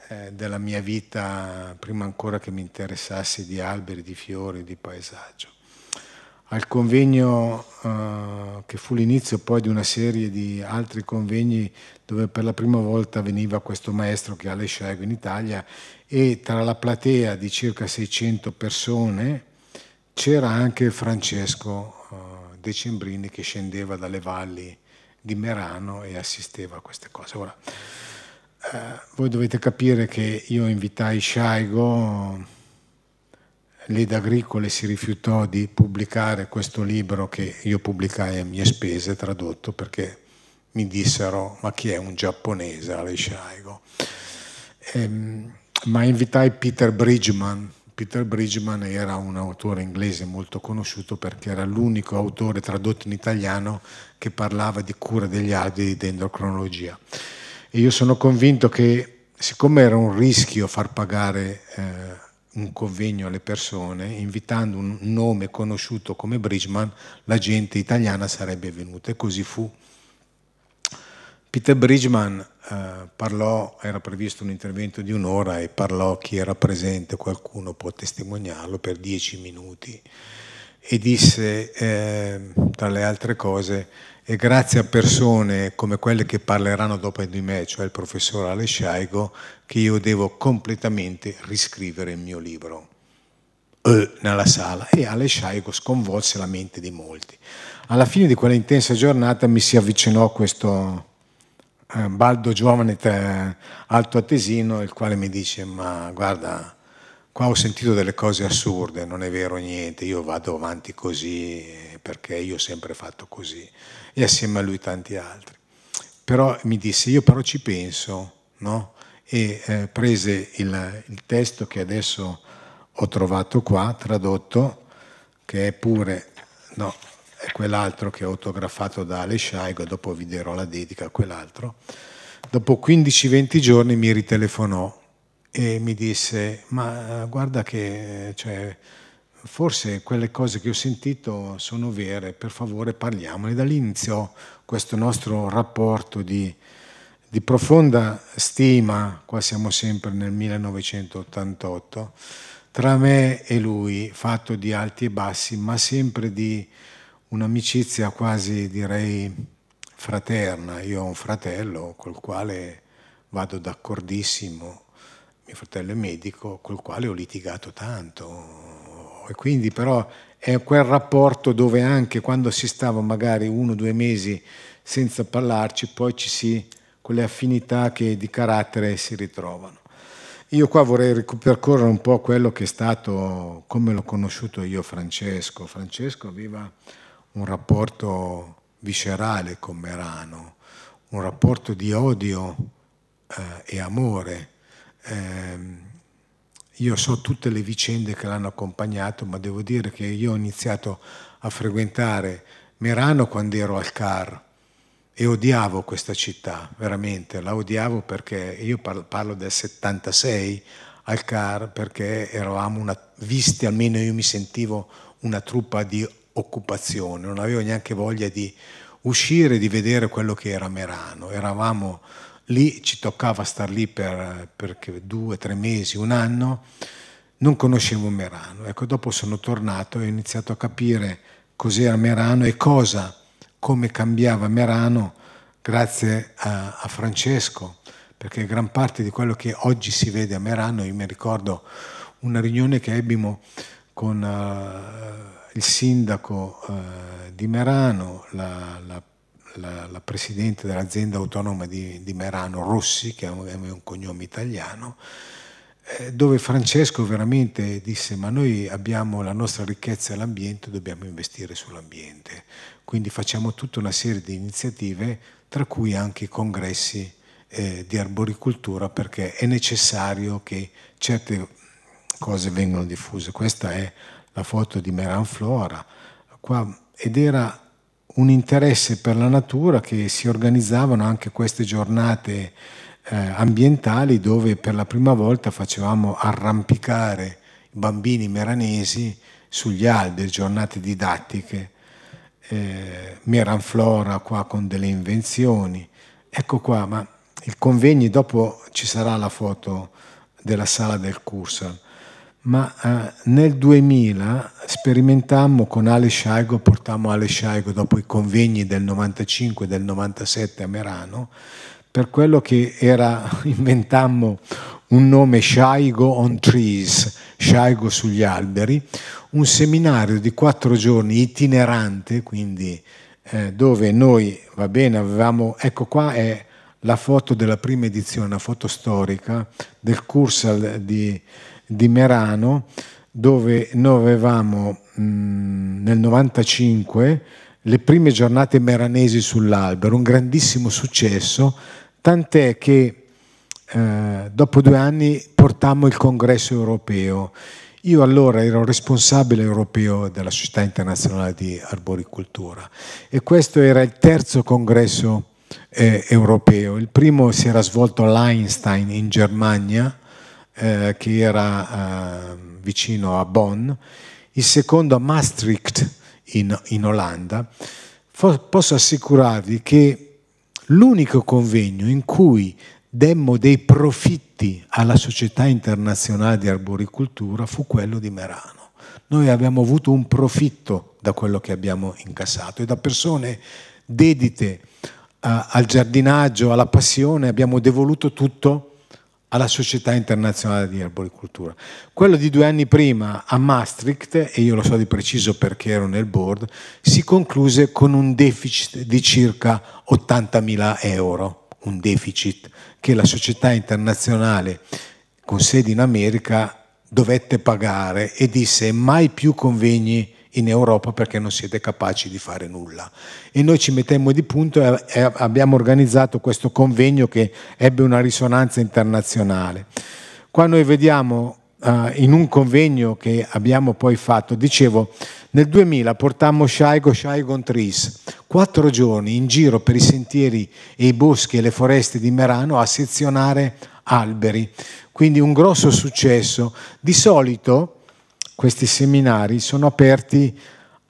eh, della mia vita, prima ancora che mi interessassi di alberi, di fiori, di paesaggio al convegno eh, che fu l'inizio poi di una serie di altri convegni dove per la prima volta veniva questo maestro che ha le Shego in Italia e tra la platea di circa 600 persone c'era anche Francesco eh, De Cembrini che scendeva dalle valli di Merano e assisteva a queste cose. Ora, eh, voi dovete capire che io invitai Shaigo Leda Agricole si rifiutò di pubblicare questo libro che io pubblicai a mie spese, tradotto, perché mi dissero ma chi è un giapponese Ale Ehm, ma invitai Peter Bridgman. Peter Bridgman era un autore inglese molto conosciuto perché era l'unico autore tradotto in italiano che parlava di cura degli alberi e di dendrocronologia. E io sono convinto che siccome era un rischio far pagare eh, un convegno alle persone, invitando un nome conosciuto come Bridgman, la gente italiana sarebbe venuta e così fu. Peter Bridgman eh, parlò, era previsto un intervento di un'ora e parlò chi era presente, qualcuno può testimoniarlo, per dieci minuti e disse, eh, tra le altre cose, e grazie a persone come quelle che parleranno dopo di me, cioè il professor Ale che io devo completamente riscrivere il mio libro eh, nella sala e Ale sconvolse la mente di molti. Alla fine di quella intensa giornata mi si avvicinò questo eh, baldo giovane te, alto attesino il quale mi dice ma guarda qua ho sentito delle cose assurde, non è vero niente, io vado avanti così eh, perché io ho sempre fatto così e assieme a lui tanti altri. Però mi disse, io però ci penso, no? E eh, prese il, il testo che adesso ho trovato qua, tradotto, che è pure, no, è quell'altro che ho autografato da Ale Sciaigo, dopo vi darò la dedica a quell'altro. Dopo 15-20 giorni mi ritelefonò e mi disse, ma eh, guarda che... Cioè, forse quelle cose che ho sentito sono vere, per favore parliamone. Dall'inizio questo nostro rapporto di, di profonda stima, qua siamo sempre nel 1988, tra me e lui, fatto di alti e bassi, ma sempre di un'amicizia quasi direi fraterna. Io ho un fratello col quale vado d'accordissimo, mio fratello è medico, col quale ho litigato tanto, e quindi però è quel rapporto dove anche quando si stava magari uno o due mesi senza parlarci, poi ci si, quelle affinità che di carattere si ritrovano. Io qua vorrei ripercorrere un po' quello che è stato, come l'ho conosciuto io Francesco. Francesco aveva un rapporto viscerale con Merano, un rapporto di odio eh, e amore. Eh, io so tutte le vicende che l'hanno accompagnato, ma devo dire che io ho iniziato a frequentare Merano quando ero al CAR e odiavo questa città, veramente, la odiavo perché io parlo del 76 al CAR perché eravamo una, visti, almeno io mi sentivo una truppa di occupazione, non avevo neanche voglia di uscire di vedere quello che era Merano, eravamo lì ci toccava star lì per, per due, tre mesi, un anno, non conoscevo Merano. Ecco, dopo sono tornato e ho iniziato a capire cos'era Merano e cosa, come cambiava Merano grazie a, a Francesco, perché gran parte di quello che oggi si vede a Merano, io mi ricordo una riunione che ebbimo con uh, il sindaco uh, di Merano, la, la la, la presidente dell'azienda autonoma di, di, Merano, Rossi, che è un, è un cognome italiano, eh, dove Francesco veramente disse ma noi abbiamo la nostra ricchezza e l'ambiente, dobbiamo investire sull'ambiente. Quindi facciamo tutta una serie di iniziative, tra cui anche i congressi eh, di arboricoltura, perché è necessario che certe cose vengano diffuse. Questa è la foto di Meran Flora. Qua, ed era un interesse per la natura che si organizzavano anche queste giornate eh, ambientali dove per la prima volta facevamo arrampicare i bambini meranesi sugli alberi, giornate didattiche, eh, Meranflora qua con delle invenzioni. Ecco qua, ma il convegno, dopo ci sarà la foto della sala del Cursal ma eh, nel 2000 sperimentammo con Ale Shaigo, portammo Ale Shaigo dopo i convegni del 95 e del 97 a Merano, per quello che era, inventammo un nome Shaigo on Trees, Shaigo sugli alberi, un seminario di quattro giorni itinerante, quindi eh, dove noi, va bene, avevamo, ecco qua è la foto della prima edizione, una foto storica del Cursal di di Merano dove noi avevamo mh, mm, nel 95 le prime giornate meranesi sull'albero, un grandissimo successo, tant'è che eh, dopo due anni portammo il congresso europeo. Io allora ero responsabile europeo della Società Internazionale di Arboricoltura e questo era il terzo congresso eh, europeo. Il primo si era svolto all'Einstein in Germania eh, che era eh, vicino a Bonn, il secondo a Maastricht in, in Olanda, posso assicurarvi che l'unico convegno in cui demmo dei profitti alla Società Internazionale di Arboricoltura fu quello di Merano. Noi abbiamo avuto un profitto da quello che abbiamo incassato e da persone dedite uh, al giardinaggio, alla passione, abbiamo devoluto tutto alla Società Internazionale di Erboricoltura. Quello di due anni prima a Maastricht, e io lo so di preciso perché ero nel board, si concluse con un deficit di circa 80.000 euro, un deficit che la Società Internazionale con sede in America dovette pagare e disse mai più convegni in Europa perché non siete capaci di fare nulla. E noi ci mettemmo di punto e abbiamo organizzato questo convegno che ebbe una risonanza internazionale. Qua noi vediamo Uh, in un convegno che abbiamo poi fatto, dicevo, nel 2000 portammo Shaigo Shaigon Trees, quattro giorni in giro per i sentieri e i boschi e le foreste di Merano a sezionare alberi, quindi un grosso successo. Di solito questi seminari sono aperti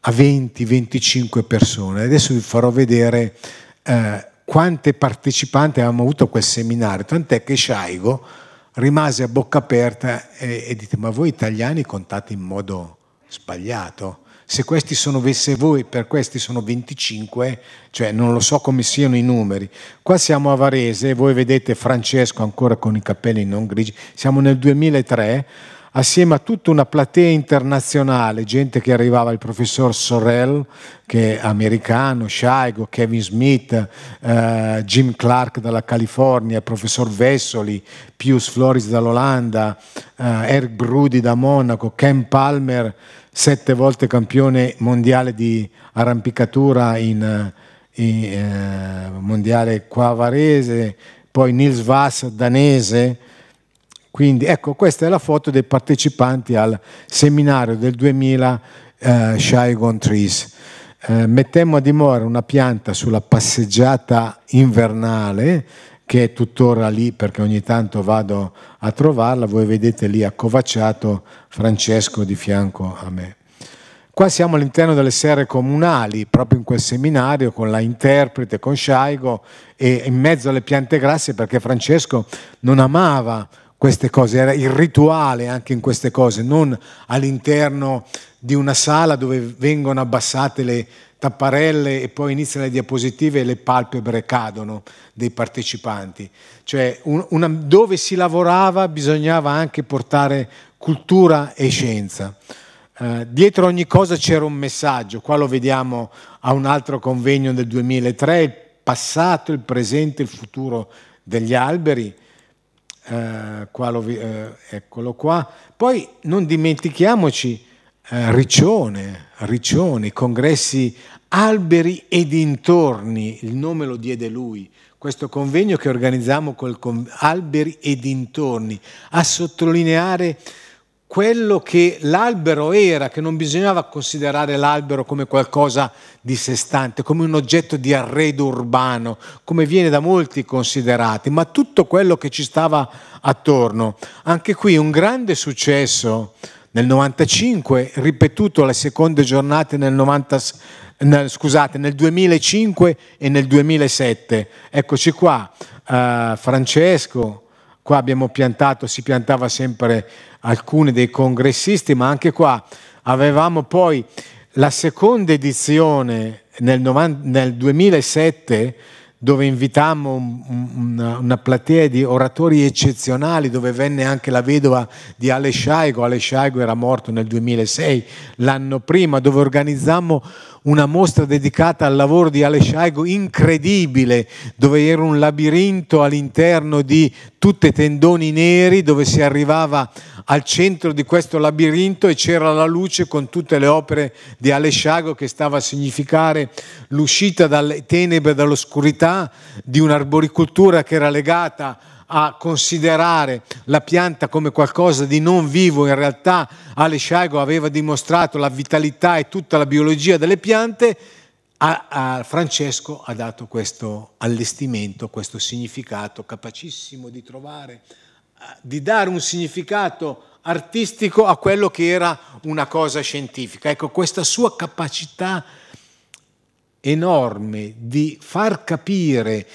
a 20-25 persone. Adesso vi farò vedere eh, quante partecipanti abbiamo avuto a quel seminario, tant'è che Sciaigo rimase a bocca aperta e, e dite ma voi italiani contate in modo sbagliato. Se, questi sono, se voi per questi sono 25, cioè non lo so come siano i numeri. Qua siamo a Varese, voi vedete Francesco ancora con i capelli non grigi, siamo nel 2003, assieme a tutta una platea internazionale, gente che arrivava, il professor Sorrell, che è americano, Shaigo, Kevin Smith, eh, Jim Clark dalla California, il professor Vessoli, Pius Floris dall'Olanda, eh, Eric Brudi da Monaco, Ken Palmer, sette volte campione mondiale di arrampicatura in, eh, in eh, mondiale qua varese, poi Nils Vass danese, quindi ecco, questa è la foto dei partecipanti al seminario del 2000 eh, Saigon Trees. Eh, mettemmo a dimora una pianta sulla passeggiata invernale che è tuttora lì perché ogni tanto vado a trovarla, voi vedete lì accovacciato Francesco di fianco a me. Qua siamo all'interno delle serre comunali, proprio in quel seminario con la interprete, con Sciaigo e in mezzo alle piante grasse perché Francesco non amava queste cose, era il rituale anche in queste cose, non all'interno di una sala dove vengono abbassate le tapparelle e poi iniziano le diapositive e le palpebre cadono dei partecipanti. Cioè un, una, dove si lavorava bisognava anche portare cultura e scienza. Eh, dietro ogni cosa c'era un messaggio, qua lo vediamo a un altro convegno del 2003, il passato, il presente, il futuro degli alberi eh, qua lo, eh, eccolo qua. Poi non dimentichiamoci eh, Riccione, Riccione, congressi Alberi e dintorni, il nome lo diede lui, questo convegno che organizziamo con Alberi e dintorni, a sottolineare quello che l'albero era, che non bisognava considerare l'albero come qualcosa di sé stante, come un oggetto di arredo urbano, come viene da molti considerati, ma tutto quello che ci stava attorno. Anche qui un grande successo nel 95, ripetuto alle seconde giornate nel 90, nel, scusate, nel 2005 e nel 2007. Eccoci qua, uh, Francesco, qua abbiamo piantato, si piantava sempre alcuni dei congressisti, ma anche qua avevamo poi la seconda edizione nel, 90, nel 2007 dove invitammo una, una, platea di oratori eccezionali, dove venne anche la vedova di Ale Shaigo, Ale Shaigo era morto nel 2006, l'anno prima, dove organizzammo una mostra dedicata al lavoro di Ale Shaigo incredibile, dove era un labirinto all'interno di tutti tendoni neri, dove si arrivava al centro di questo labirinto e c'era la luce con tutte le opere di Ale Shaigo che stava a significare l'uscita dalle tenebre, dall'oscurità di un'arboricoltura che era legata a a considerare la pianta come qualcosa di non vivo, in realtà Ale Sciago aveva dimostrato la vitalità e tutta la biologia delle piante, a, a Francesco ha dato questo allestimento, questo significato capacissimo di trovare, di dare un significato artistico a quello che era una cosa scientifica. Ecco, questa sua capacità enorme di far capire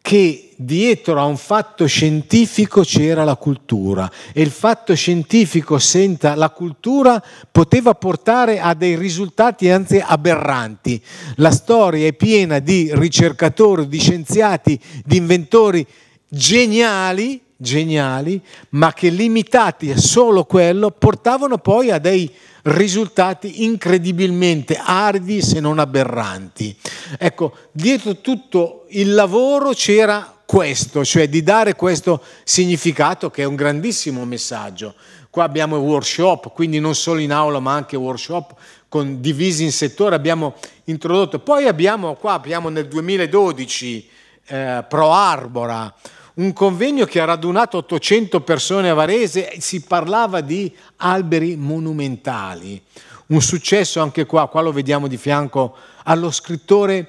che dietro a un fatto scientifico c'era la cultura e il fatto scientifico senza la cultura poteva portare a dei risultati anzi aberranti. La storia è piena di ricercatori, di scienziati, di inventori geniali, geniali, ma che limitati a solo quello portavano poi a dei risultati incredibilmente aridi se non aberranti. Ecco, dietro tutto il lavoro c'era questo, cioè di dare questo significato che è un grandissimo messaggio. Qua abbiamo workshop, quindi non solo in aula ma anche workshop con divisi in settore abbiamo introdotto. Poi abbiamo qua, abbiamo nel 2012 eh, Pro Arbora, un convegno che ha radunato 800 persone a Varese, si parlava di alberi monumentali. Un successo anche qua, qua lo vediamo di fianco allo scrittore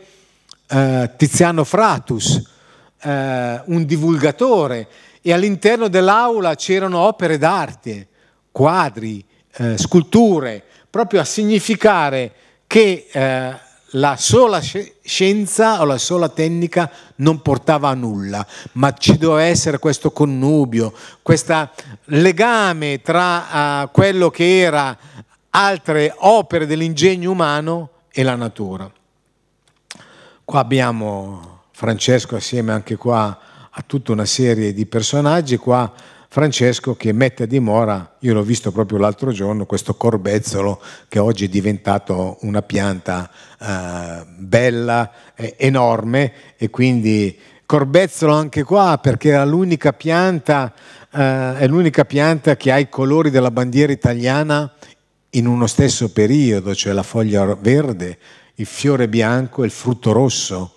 eh, Tiziano Fratus, eh, un divulgatore e all'interno dell'aula c'erano opere d'arte, quadri, eh, sculture, proprio a significare che eh, la sola scienza o la sola tecnica non portava a nulla, ma ci doveva essere questo connubio, questo legame tra eh, quello che era altre opere dell'ingegno umano e la natura. Qua abbiamo Francesco assieme anche qua a tutta una serie di personaggi, qua Francesco che mette a dimora, io l'ho visto proprio l'altro giorno, questo corbezzolo che oggi è diventato una pianta eh, bella, eh, enorme e quindi corbezzolo anche qua perché era l'unica pianta, eh, è l'unica pianta che ha i colori della bandiera italiana in uno stesso periodo, cioè la foglia verde, il fiore bianco e il frutto rosso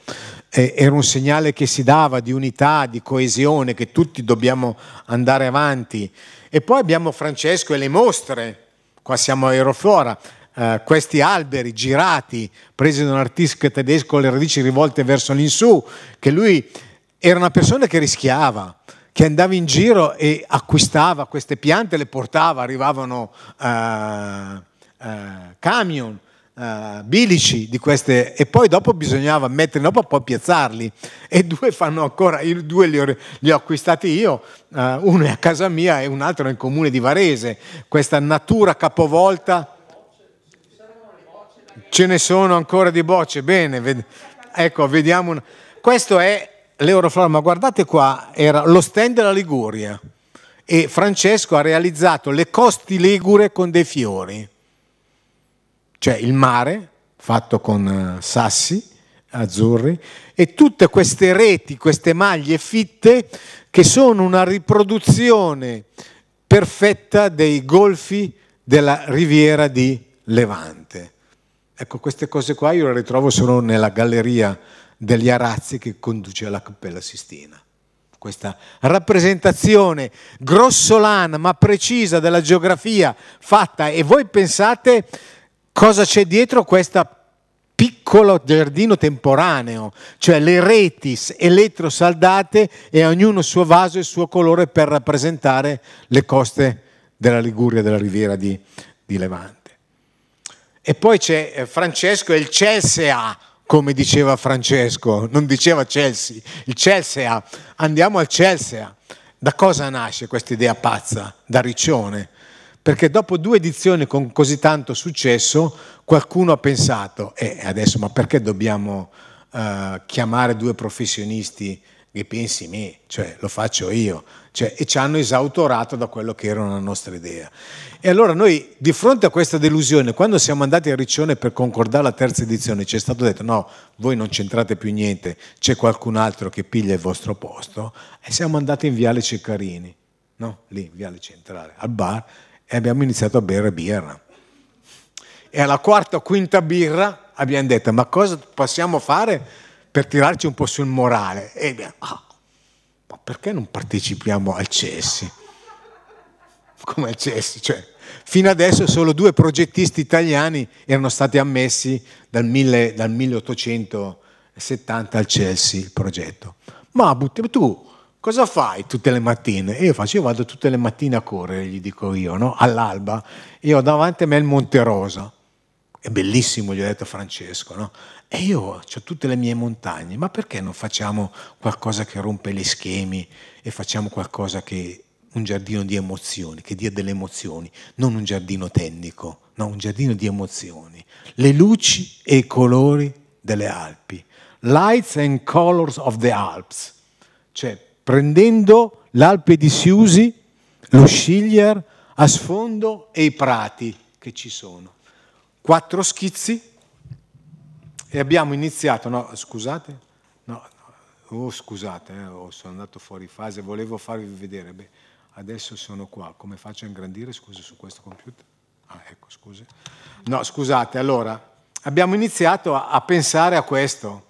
eh, era un segnale che si dava di unità, di coesione, che tutti dobbiamo andare avanti. E poi abbiamo Francesco e le mostre, qua siamo a Aeroflora, eh, questi alberi girati, presi da un artista tedesco le radici rivolte verso l'insù, che lui era una persona che rischiava, che andava in giro e acquistava queste piante, le portava, arrivavano eh, eh camion eh, bilici di queste e poi dopo bisognava mettere dopo poi piazzarli e due fanno ancora i due li ho, li ho acquistati io uh, uno è a casa mia e un altro nel comune di Varese questa natura capovolta ce ne sono ancora di bocce bene ved ecco vediamo un... questo è l'Euroflora ma guardate qua era lo stand della Liguria e Francesco ha realizzato le costi ligure con dei fiori cioè il mare fatto con eh, sassi azzurri e tutte queste reti, queste maglie fitte che sono una riproduzione perfetta dei golfi della riviera di Levante. Ecco, queste cose qua io le ritrovo solo nella galleria degli arazzi che conduce alla Cappella Sistina. Questa rappresentazione grossolana ma precisa della geografia fatta e voi pensate cosa c'è dietro questo piccolo giardino temporaneo, cioè le reti elettrosaldate e ognuno il suo vaso e il suo colore per rappresentare le coste della Liguria, della riviera di, di Levante. E poi c'è eh, Francesco e il Celsea, come diceva Francesco, non diceva Chelsea, il Celsea, Andiamo al Celsea. Da cosa nasce questa idea pazza? Da Riccione perché dopo due edizioni con così tanto successo qualcuno ha pensato, e eh, adesso ma perché dobbiamo eh, chiamare due professionisti che pensi me, cioè lo faccio io, cioè, e ci hanno esautorato da quello che era la nostra idea. E allora noi di fronte a questa delusione, quando siamo andati a Riccione per concordare la terza edizione, ci è stato detto no, voi non c'entrate più niente, c'è qualcun altro che piglia il vostro posto, e siamo andati in Viale Ceccarini, no? lì, in Viale Centrale, al bar, e abbiamo iniziato a bere birra. E alla quarta o quinta birra abbiamo detto, ma cosa possiamo fare per tirarci un po' sul morale? E abbiamo, ah, ma perché non partecipiamo al CESI? Come al CESI? Cioè, fino adesso solo due progettisti italiani erano stati ammessi dal, mille, dal 1870 al CESI il progetto. Ma butti, tu cosa fai tutte le mattine? E io faccio, io vado tutte le mattine a correre, gli dico io, no? all'alba, io ho davanti a me il Monte Rosa, è bellissimo, gli ho detto a Francesco, no? e io ho tutte le mie montagne, ma perché non facciamo qualcosa che rompe gli schemi e facciamo qualcosa che un giardino di emozioni, che dia delle emozioni, non un giardino tecnico, no, un giardino di emozioni. Le luci e i colori delle Alpi, Lights and Colors of the Alps, cioè prendendo l'Alpe di Siusi, lo Sciglier, a sfondo e i prati che ci sono. Quattro schizzi e abbiamo iniziato, no scusate, no, oh scusate, eh, oh, sono andato fuori fase, volevo farvi vedere, Beh, adesso sono qua, come faccio a ingrandire, scusa, su questo computer? Ah, ecco, scusi. No, scusate, allora, abbiamo iniziato a, a pensare a questo,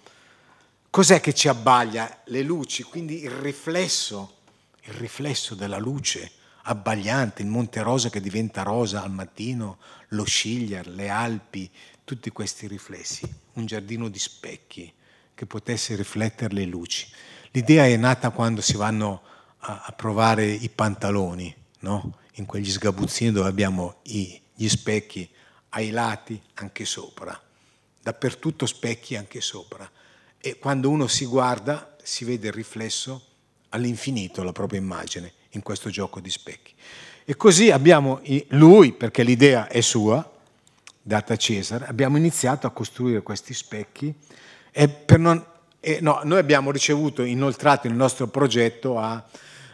Cos'è che ci abbaglia? Le luci, quindi il riflesso, il riflesso della luce abbagliante, il Monte Rosa che diventa rosa al mattino, lo Schiller, le Alpi, tutti questi riflessi, un giardino di specchi che potesse riflettere le luci. L'idea è nata quando si vanno a, a provare i pantaloni, no? in quegli sgabuzzini dove abbiamo i, gli specchi ai lati, anche sopra, dappertutto specchi anche sopra e quando uno si guarda si vede il riflesso all'infinito la propria immagine in questo gioco di specchi. E così abbiamo lui, perché l'idea è sua, data a Cesare, abbiamo iniziato a costruire questi specchi e, non, e no, noi abbiamo ricevuto inoltrato il nostro progetto a,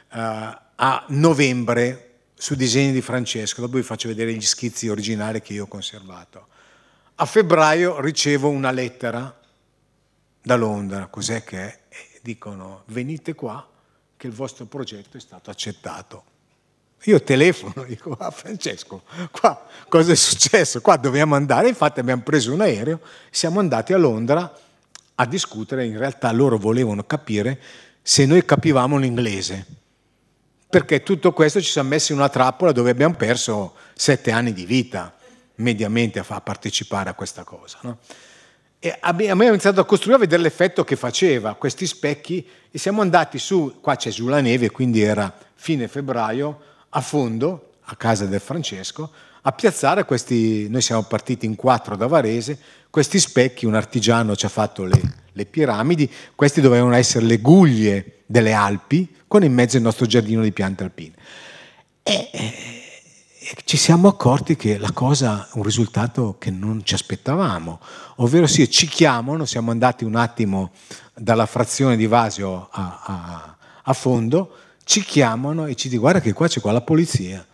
a, eh, a novembre su disegni di Francesco, dopo vi faccio vedere gli schizzi originali che io ho conservato. A febbraio ricevo una lettera da Londra, cos'è che è? E dicono venite qua che il vostro progetto è stato accettato. Io telefono, dico, ah Francesco, qua cosa è successo? Qua dobbiamo andare, infatti abbiamo preso un aereo, siamo andati a Londra a discutere, in realtà loro volevano capire se noi capivamo l'inglese, perché tutto questo ci siamo messi in una trappola dove abbiamo perso sette anni di vita mediamente a partecipare a questa cosa. No? E abbiamo iniziato a costruire, a vedere l'effetto che faceva questi specchi e siamo andati su, qua c'è giù la neve, quindi era fine febbraio, a fondo, a casa del Francesco, a piazzare questi, noi siamo partiti in quattro da Varese, questi specchi, un artigiano ci ha fatto le, le piramidi, questi dovevano essere le guglie delle Alpi, con in mezzo il nostro giardino di piante alpine. E, eh, e ci siamo accorti che la cosa, un risultato che non ci aspettavamo, ovvero sì, ci chiamano, siamo andati un attimo dalla frazione di Vasio a, a, a fondo, ci chiamano e ci dicono guarda che qua c'è qua la polizia,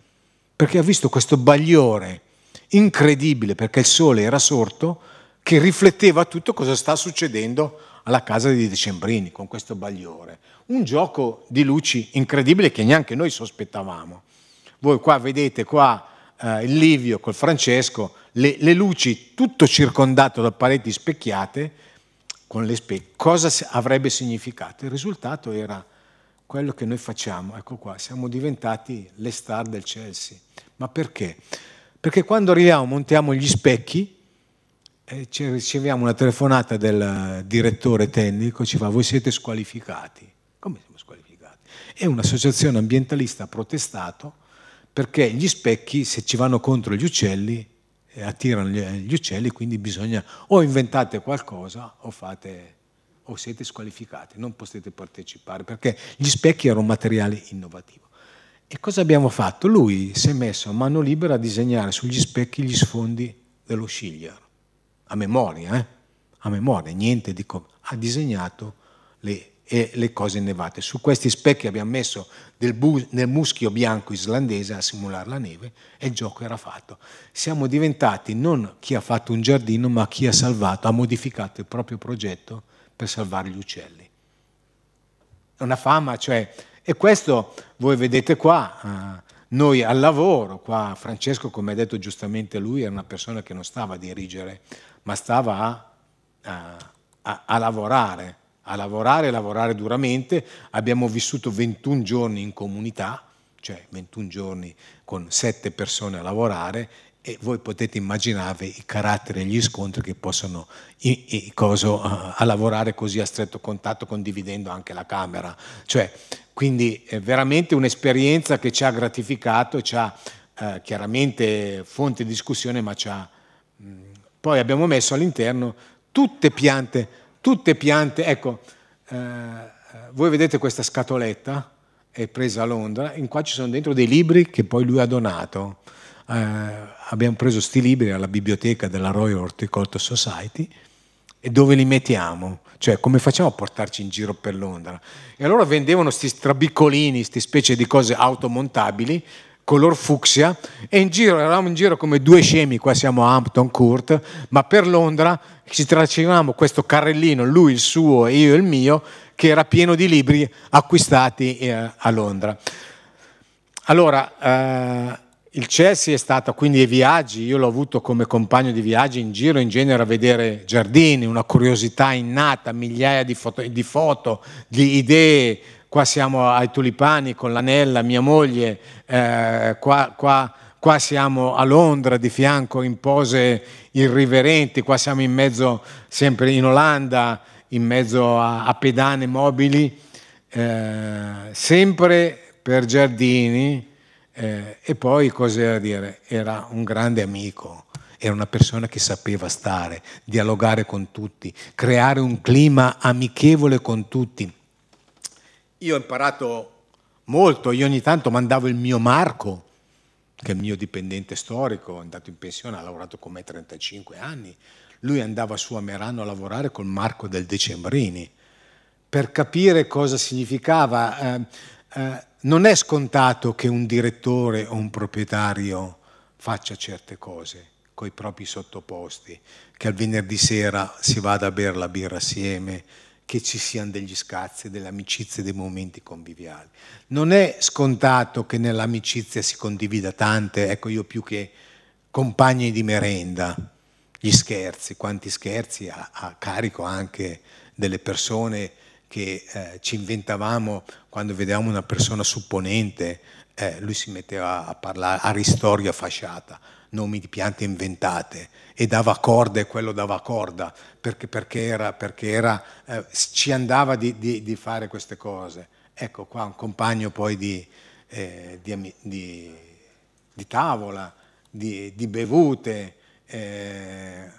perché ha visto questo bagliore incredibile perché il sole era sorto che rifletteva tutto cosa sta succedendo alla casa di Decembrini con questo bagliore. Un gioco di luci incredibile che neanche noi sospettavamo. Voi qua vedete qua eh, il Livio col Francesco, le, le, luci, tutto circondato da pareti specchiate, con le specchie. Cosa avrebbe significato? Il risultato era quello che noi facciamo. Ecco qua, siamo diventati le star del Chelsea. Ma perché? Perché quando arriviamo, montiamo gli specchi, e eh, ci riceviamo una telefonata del direttore tecnico, ci fa voi siete squalificati. Come siamo squalificati? E un'associazione ambientalista ha protestato perché gli specchi, se ci vanno contro gli uccelli, eh, attirano eh, gli uccelli, quindi bisogna o inventate qualcosa o fate o siete squalificati, non potete partecipare, perché gli specchi erano un materiale innovativo. E cosa abbiamo fatto? Lui si è messo a mano libera a disegnare sugli specchi gli sfondi dello Schiller, a memoria, eh? a memoria, niente di... come. ha disegnato le e le cose innevate. Su questi specchi abbiamo messo del, del muschio bianco islandese a simulare la neve e il gioco era fatto. Siamo diventati non chi ha fatto un giardino, ma chi ha salvato, ha modificato il proprio progetto per salvare gli uccelli. È una fama, cioè, e questo voi vedete qua. Eh, noi al lavoro, qua Francesco, come ha detto giustamente lui, era una persona che non stava a dirigere, ma stava a, a, a lavorare a lavorare, a lavorare duramente. Abbiamo vissuto 21 giorni in comunità, cioè 21 giorni con 7 persone a lavorare e voi potete immaginarvi i caratteri e gli scontri che possono i, i, coso, a, eh, a lavorare così a stretto contatto condividendo anche la camera. Cioè, quindi è veramente un'esperienza che ci ha gratificato, ci ha eh, chiaramente fonte di discussione, ma ci ha... Mh, mm, poi abbiamo messo all'interno tutte piante tutte piante, ecco, eh, voi vedete questa scatoletta, è presa a Londra, in qua ci sono dentro dei libri che poi lui ha donato. Eh, abbiamo preso questi libri alla biblioteca della Royal Horticultural Society e dove li mettiamo? Cioè, come facciamo a portarci in giro per Londra? E allora vendevano questi strabiccolini, queste specie di cose automontabili, color fucsia, e in giro, eravamo in giro come due scemi, qua siamo a Hampton Court, ma per Londra ci trascinavamo questo carrellino, lui il suo e io il mio, che era pieno di libri acquistati eh, a Londra. Allora, eh, il Chelsea è stato quindi ai viaggi, io l'ho avuto come compagno di viaggi in giro, in genere a vedere giardini, una curiosità innata, migliaia di foto, di, foto, di idee. Qua siamo ai tulipani con l'anella, mia moglie, eh, qua, qua qua siamo a Londra di fianco in pose irriverenti, qua siamo in mezzo, sempre in Olanda, in mezzo a, a pedane mobili, eh, sempre per giardini eh, e poi cos'era dire? Era un grande amico, era una persona che sapeva stare, dialogare con tutti, creare un clima amichevole con tutti. Io ho imparato molto, io ogni tanto mandavo il mio Marco che è il mio dipendente storico, è andato in pensione, ha lavorato con me 35 anni, lui andava su a Merano a lavorare col Marco del Decembrini per capire cosa significava. Eh, eh, non è scontato che un direttore o un proprietario faccia certe cose coi propri sottoposti, che al venerdì sera si vada a bere la birra assieme, che ci siano degli scazzi, delle amicizie, dei momenti conviviali. Non è scontato che nell'amicizia si condivida tante, ecco io più che compagni di merenda, gli scherzi, quanti scherzi a, a carico anche delle persone che eh, ci inventavamo quando vedevamo una persona supponente, eh, lui si metteva a parlare a ristorio fasciata nomi di piante inventate e dava corda e quello dava corda perché, perché era, perché era eh, ci andava di, di, di, fare queste cose. Ecco qua un compagno poi di, eh, di tavola, di, bevute, eh,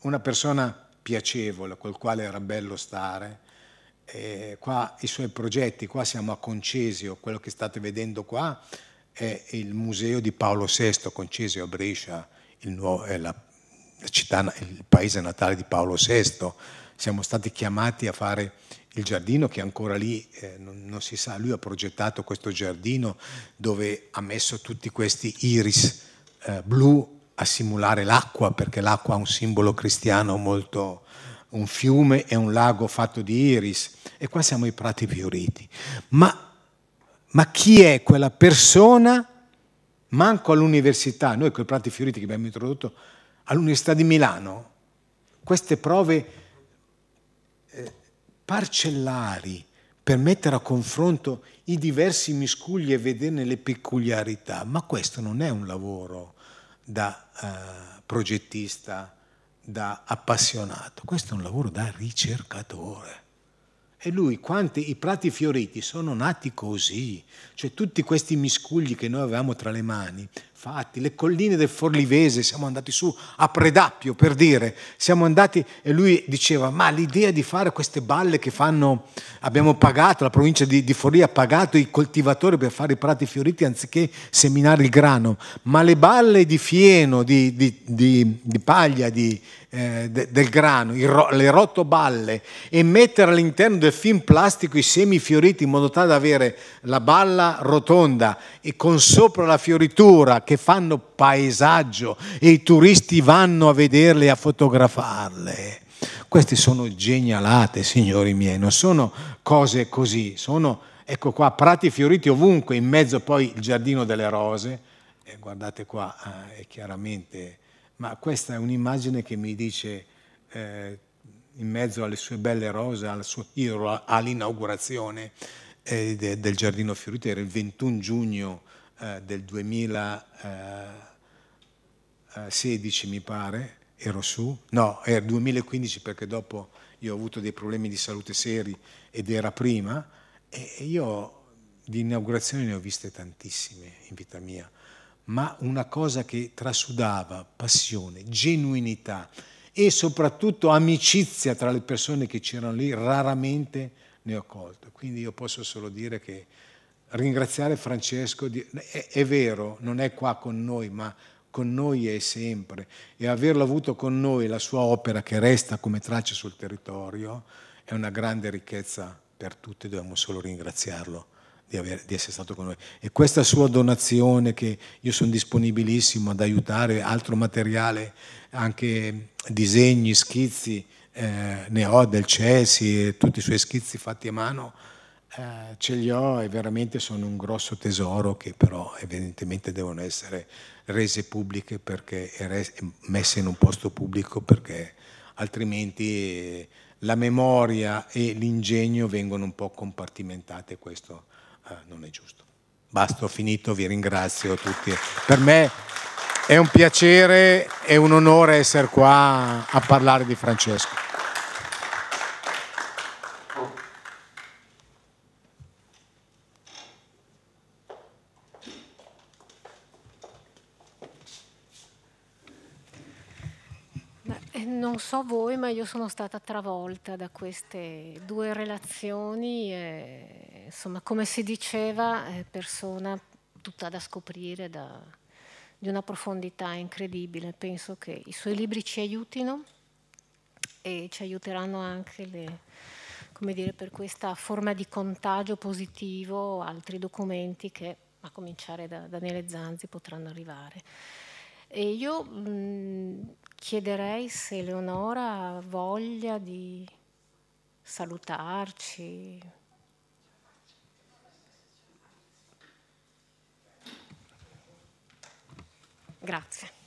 una persona piacevole col quale era bello stare. qua i suoi progetti, qua siamo a Concesio, quello che state vedendo qua è il museo di Paolo VI, con Cesio a Brescia, il, nuovo, la, la città, il paese natale di Paolo VI. Siamo stati chiamati a fare il giardino che è ancora lì, eh, non, non, si sa, lui ha progettato questo giardino dove ha messo tutti questi iris eh, blu a simulare l'acqua, perché l'acqua ha un simbolo cristiano molto, un fiume e un lago fatto di iris. E qua siamo i prati fioriti. Ma ma chi è quella persona, manco all'università, noi con i prati fioriti che abbiamo introdotto all'Università di Milano, queste prove eh, parcellari per mettere a confronto i diversi miscugli e vederne le peculiarità, ma questo non è un lavoro da eh, progettista, da appassionato, questo è un lavoro da ricercatore. E lui, quanti i prati fioriti sono nati così, cioè tutti questi miscugli che noi avevamo tra le mani fatti, le colline del Forlivese, siamo andati su a Predappio per dire, siamo andati e lui diceva, ma l'idea di fare queste balle che fanno, abbiamo pagato, la provincia di, di Forlì ha pagato i coltivatori per fare i prati fioriti anziché seminare il grano, ma le balle di fieno, di, di, di paglia, eh, de, del grano, ro, le rotoballe e mettere all'interno del film plastico i semi fioriti in modo tale da avere la balla rotonda e con sopra la fioritura che che fanno paesaggio e i turisti vanno a vederle e a fotografarle. Queste sono genialate, signori miei, non sono cose così, sono, ecco qua, prati fioriti ovunque, in mezzo poi il giardino delle rose, eh, guardate qua, eh, chiaramente, ma questa è un'immagine che mi dice... Eh, in mezzo alle sue belle rose, al suo, io all'inaugurazione eh, de, del Giardino Fiorito, era il 21 giugno eh, del 2016, mi pare, ero su, no, era 2015 perché dopo io ho avuto dei problemi di salute seri ed era prima, e io di inaugurazioni ne ho viste tantissime in vita mia, ma una cosa che trasudava passione, genuinità e soprattutto amicizia tra le persone che c'erano lì, raramente ne ho colto. Quindi io posso solo dire che ringraziare Francesco, di, è, è, vero, non è qua con noi, ma con noi è sempre, e averlo avuto con noi, la sua opera che resta come traccia sul territorio, è una grande ricchezza per tutti, dobbiamo solo ringraziarlo di, aver, di essere stato con noi. E questa sua donazione, che io sono disponibilissimo ad aiutare, altro materiale, anche disegni, schizzi, eh, ne ho del Cesi e tutti i suoi schizzi fatti a mano, eh, ce li ho e veramente sono un grosso tesoro che però evidentemente devono essere rese pubbliche perché messe in un posto pubblico perché altrimenti eh, la memoria e l'ingegno vengono un po' compartimentate e questo eh, non è giusto. Basta, ho finito, vi ringrazio tutti. Per me è un piacere e un onore essere qua a parlare di Francesco. non so voi, ma io sono stata travolta da queste due relazioni, eh, insomma, come si diceva, persona tutta da scoprire, da, di una profondità incredibile. Penso che i suoi libri ci aiutino e ci aiuteranno anche le, dire, per questa forma di contagio positivo altri documenti che, a cominciare da Daniele Zanzi, potranno arrivare. E io mh, mm, chiederei se Eleonora ha voglia di salutarci. Grazie.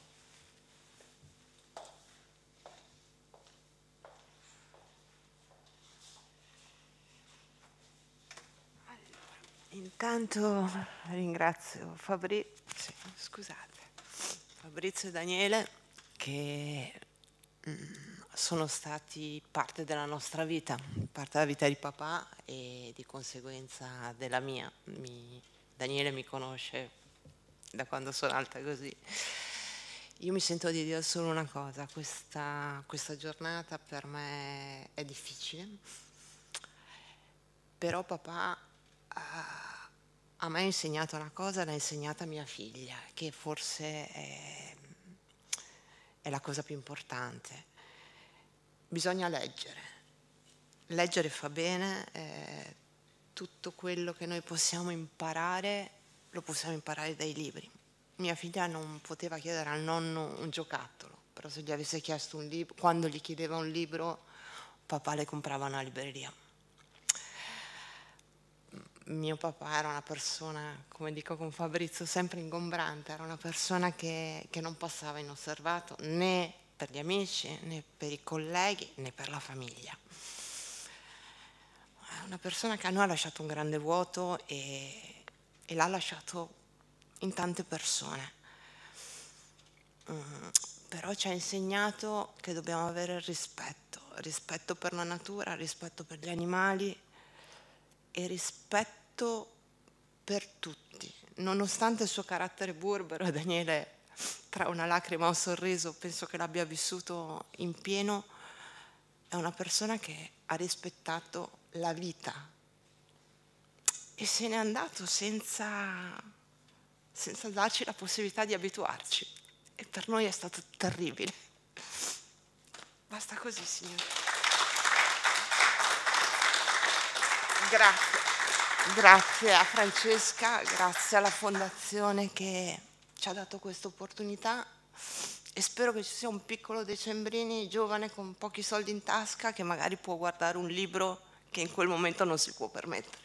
Intanto ringrazio Fabri... scusate, Fabrizio e Daniele che mm, sono stati parte della nostra vita, parte della vita di papà e di conseguenza della mia. Mi, Daniele mi conosce da quando sono alta così. Io mi sento di dire solo una cosa, questa, questa giornata per me è difficile, però papà uh, a me ha insegnato una cosa, l'ha insegnata mia figlia, che forse è è la cosa più importante. Bisogna leggere. Leggere fa bene, eh, tutto quello che noi possiamo imparare lo possiamo imparare dai libri. Mia figlia non poteva chiedere al nonno un giocattolo, però se gli avesse chiesto un libro, quando gli chiedeva un libro, papà le comprava una libreria mio papà era una persona, come dico con Fabrizio, sempre ingombrante, era una persona che, che, non passava inosservato né per gli amici, né per i colleghi, né per la famiglia. Una persona che a noi ha lasciato un grande vuoto e, e l'ha lasciato in tante persone. Mm, però ci ha insegnato che dobbiamo avere rispetto, rispetto per la natura, rispetto per gli animali, e rispetto per tutti. Nonostante il suo carattere burbero, Daniele, tra una lacrima e un sorriso, penso che l'abbia vissuto in pieno, è una persona che ha rispettato la vita e se n'è andato senza, senza darci la possibilità di abituarci. E per noi è stato terribile. Basta così, signore. Grazie. Grazie a Francesca, grazie alla Fondazione che ci ha dato questa opportunità e spero che ci sia un piccolo decembrini giovane con pochi soldi in tasca che magari può guardare un libro che in quel momento non si può permettere.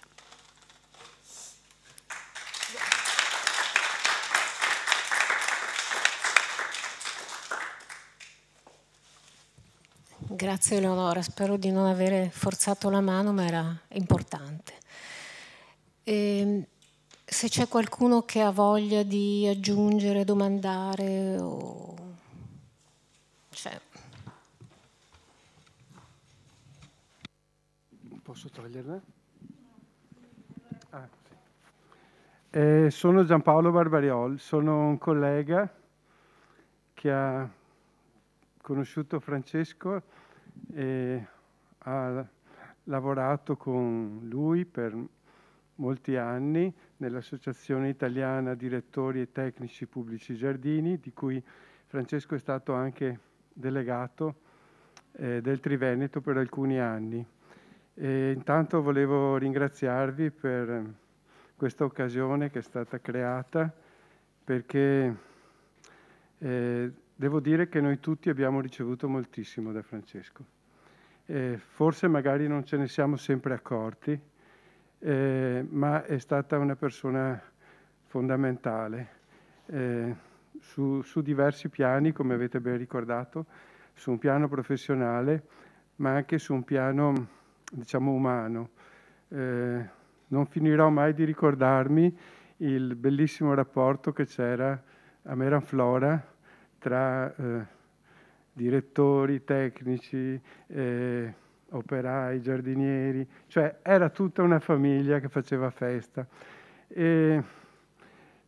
Grazie Eleonora, spero di non avere forzato la mano, ma era importante. E ehm, se c'è qualcuno che ha voglia di aggiungere, domandare o... Cioè... Posso toglierla? Ah, eh, sono Giampaolo Barbariol, sono un collega che ha conosciuto Francesco e ha lavorato con lui per molti anni nell'Associazione Italiana Direttori e Tecnici Pubblici Giardini, di cui Francesco è stato anche delegato eh, del Triveneto per alcuni anni. E intanto volevo ringraziarvi per questa occasione che è stata creata perché eh, Devo dire che noi tutti abbiamo ricevuto moltissimo da Francesco. Eh, forse magari non ce ne siamo sempre accorti, eh, ma è stata una persona fondamentale eh, su, su, diversi piani, come avete ben ricordato, su un piano professionale, ma anche su un piano, diciamo, umano. Eh, non finirò mai di ricordarmi il bellissimo rapporto che c'era a Meran Flora tra eh, direttori, tecnici, eh, operai, giardinieri, cioè era tutta una famiglia che faceva festa. E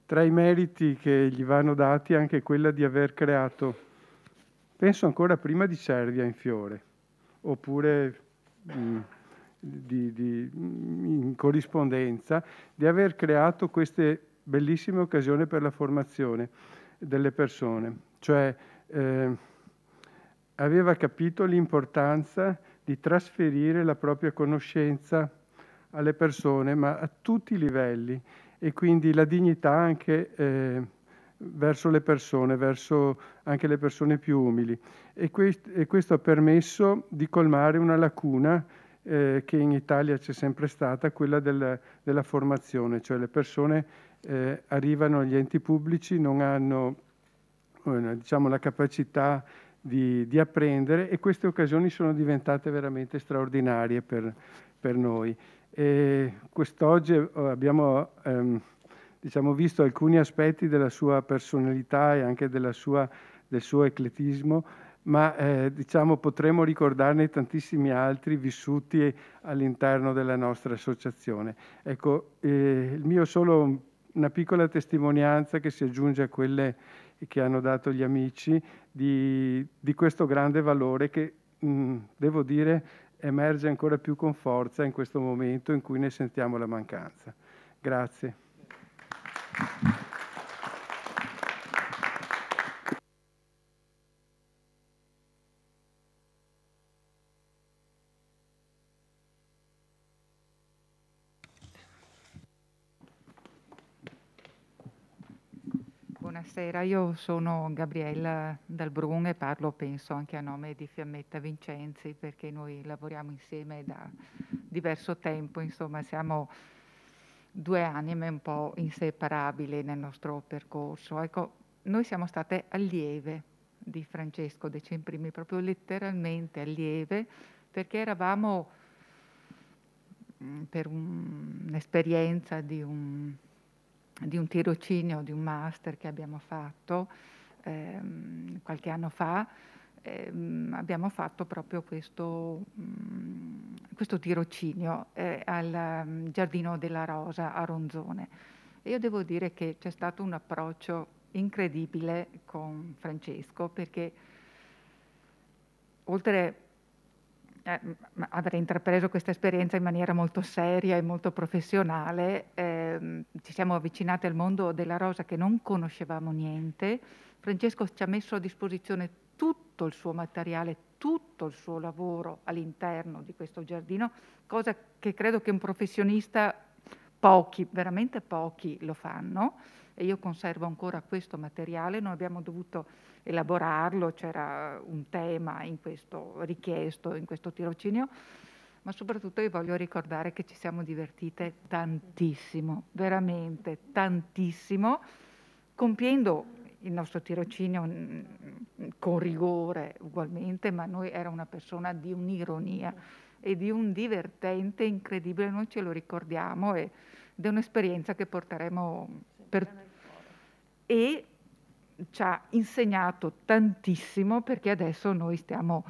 tra i meriti che gli vanno dati anche quella di aver creato, penso ancora prima di Cervia in fiore, oppure mh, mm, di, di, in corrispondenza, di aver creato queste bellissime occasioni per la formazione delle persone cioè eh, aveva capito l'importanza di trasferire la propria conoscenza alle persone, ma a tutti i livelli, e quindi la dignità anche eh, verso le persone, verso anche le persone più umili. E, quest e questo ha permesso di colmare una lacuna eh, che in Italia c'è sempre stata, quella del, della formazione, cioè le persone eh, arrivano agli enti pubblici, non hanno eh, diciamo, la capacità di, di, apprendere e queste occasioni sono diventate veramente straordinarie per, per noi. E quest'oggi eh, abbiamo ehm, diciamo, visto alcuni aspetti della sua personalità e anche sua, del suo ecletismo, ma eh, diciamo, potremmo ricordarne tantissimi altri vissuti all'interno della nostra associazione. Ecco, eh, il mio solo una piccola testimonianza che si aggiunge a quelle che hanno dato gli amici di, di questo grande valore che, mh, mm, devo dire, emerge ancora più con forza in questo momento in cui ne sentiamo la mancanza. Grazie. Buonasera, io sono Gabriella Dalbrun e parlo penso anche a nome di Fiammetta Vincenzi perché noi lavoriamo insieme da diverso tempo, insomma siamo due anime un po' inseparabili nel nostro percorso. Ecco, noi siamo state allieve di Francesco De Cimprimi, proprio letteralmente allieve, perché eravamo mm, per un'esperienza di un di un tirocinio, di un master che abbiamo fatto ehm, qualche anno fa, ehm, abbiamo fatto proprio questo, mh, mm, questo tirocinio eh, al um, Giardino della Rosa a Ronzone. E io devo dire che c'è stato un approccio incredibile con Francesco perché oltre eh, avrei intrapreso questa esperienza in maniera molto seria e molto professionale. Eh, ci siamo avvicinati al mondo della rosa che non conoscevamo niente. Francesco ci ha messo a disposizione tutto il suo materiale, tutto il suo lavoro all'interno di questo giardino, cosa che credo che un professionista, pochi, veramente pochi lo fanno e io conservo ancora questo materiale, noi abbiamo dovuto elaborarlo, c'era un tema in questo richiesto, in questo tirocinio, ma soprattutto vi voglio ricordare che ci siamo divertite tantissimo, veramente tantissimo, compiendo il nostro tirocinio mm, mm, con rigore ugualmente, ma noi era una persona di un'ironia e di un divertente incredibile, noi ce lo ricordiamo ed è un'esperienza che porteremo per... e ci ha insegnato tantissimo perché adesso noi stiamo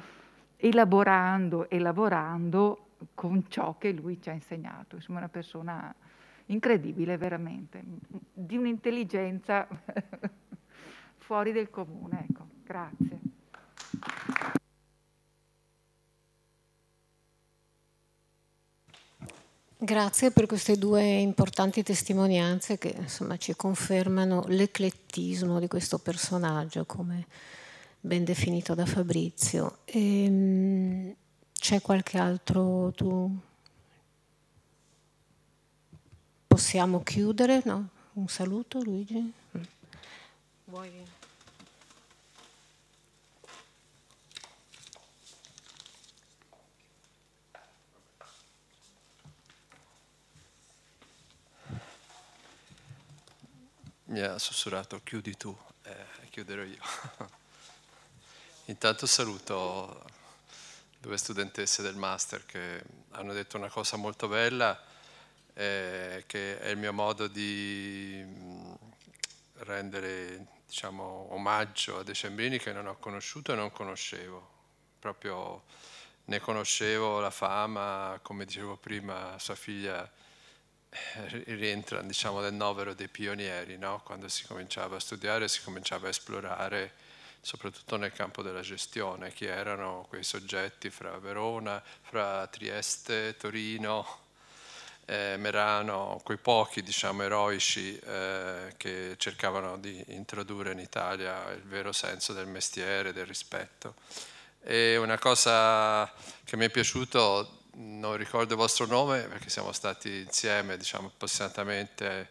elaborando e lavorando con ciò che lui ci ha insegnato. Insomma, una persona incredibile, veramente, di un'intelligenza fuori del comune. Ecco. Grazie. Grazie per queste due importanti testimonianze che insomma, ci confermano l'eclettismo di questo personaggio, come ben definito da Fabrizio. Ehm, c'è qualche altro tu? Possiamo chiudere? No? Un saluto Luigi? Mm. Vuoi? mi ha sussurrato chiudi tu e eh, chiuderò io. Intanto saluto due studentesse del master che hanno detto una cosa molto bella eh, che è il mio modo di mm, rendere diciamo, omaggio a Decembrini che non ho conosciuto e non conoscevo, proprio ne conoscevo la fama, come dicevo prima, sua figlia eh, rientrano diciamo, nel novero dei pionieri, no? quando si cominciava a studiare, si cominciava a esplorare soprattutto nel campo della gestione, chi erano quei soggetti fra Verona, fra Trieste, Torino, eh, Merano, quei pochi diciamo, eroici eh, che cercavano di introdurre in Italia il vero senso del mestiere, del rispetto. E una cosa che mi è piaciuta non ricordo il vostro nome perché siamo stati insieme, diciamo, appassionatamente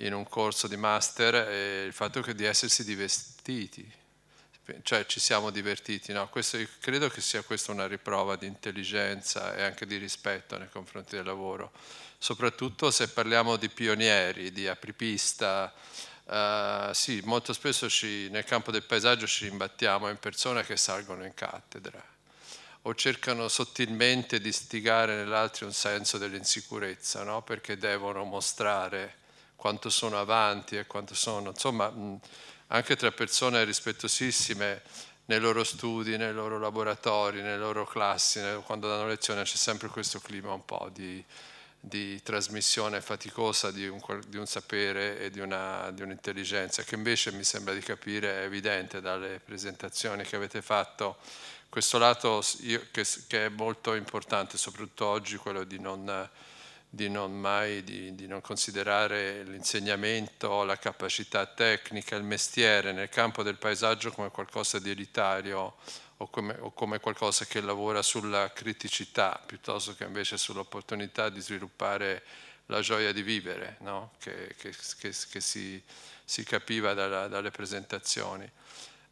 in un corso di master e il fatto di essersi divertiti, cioè ci siamo divertiti, no? questo, credo che sia questa una riprova di intelligenza e anche di rispetto nei confronti del lavoro, soprattutto se parliamo di pionieri, di apripista, Uh, sì, molto spesso ci, nel campo del paesaggio ci imbattiamo in persone che salgono in cattedra o cercano sottilmente di stigare nell'altro un senso dell'insicurezza, no? perché devono mostrare quanto sono avanti e quanto sono, insomma, anche tra persone rispettosissime nei loro studi, nei loro laboratori, nelle loro classi, quando danno lezione c'è sempre questo clima un po' di, di trasmissione faticosa di un, di un sapere e di, un'intelligenza che invece mi sembra di capire è evidente dalle presentazioni che avete fatto questo lato io, che, che, è molto importante, soprattutto oggi, quello di non, di non mai di, di non considerare l'insegnamento, la capacità tecnica, il mestiere nel campo del paesaggio come qualcosa di elitario o come, o come qualcosa che lavora sulla criticità piuttosto che invece sull'opportunità di sviluppare la gioia di vivere, no? che, che, che, che si, si, capiva dalla, dalle presentazioni.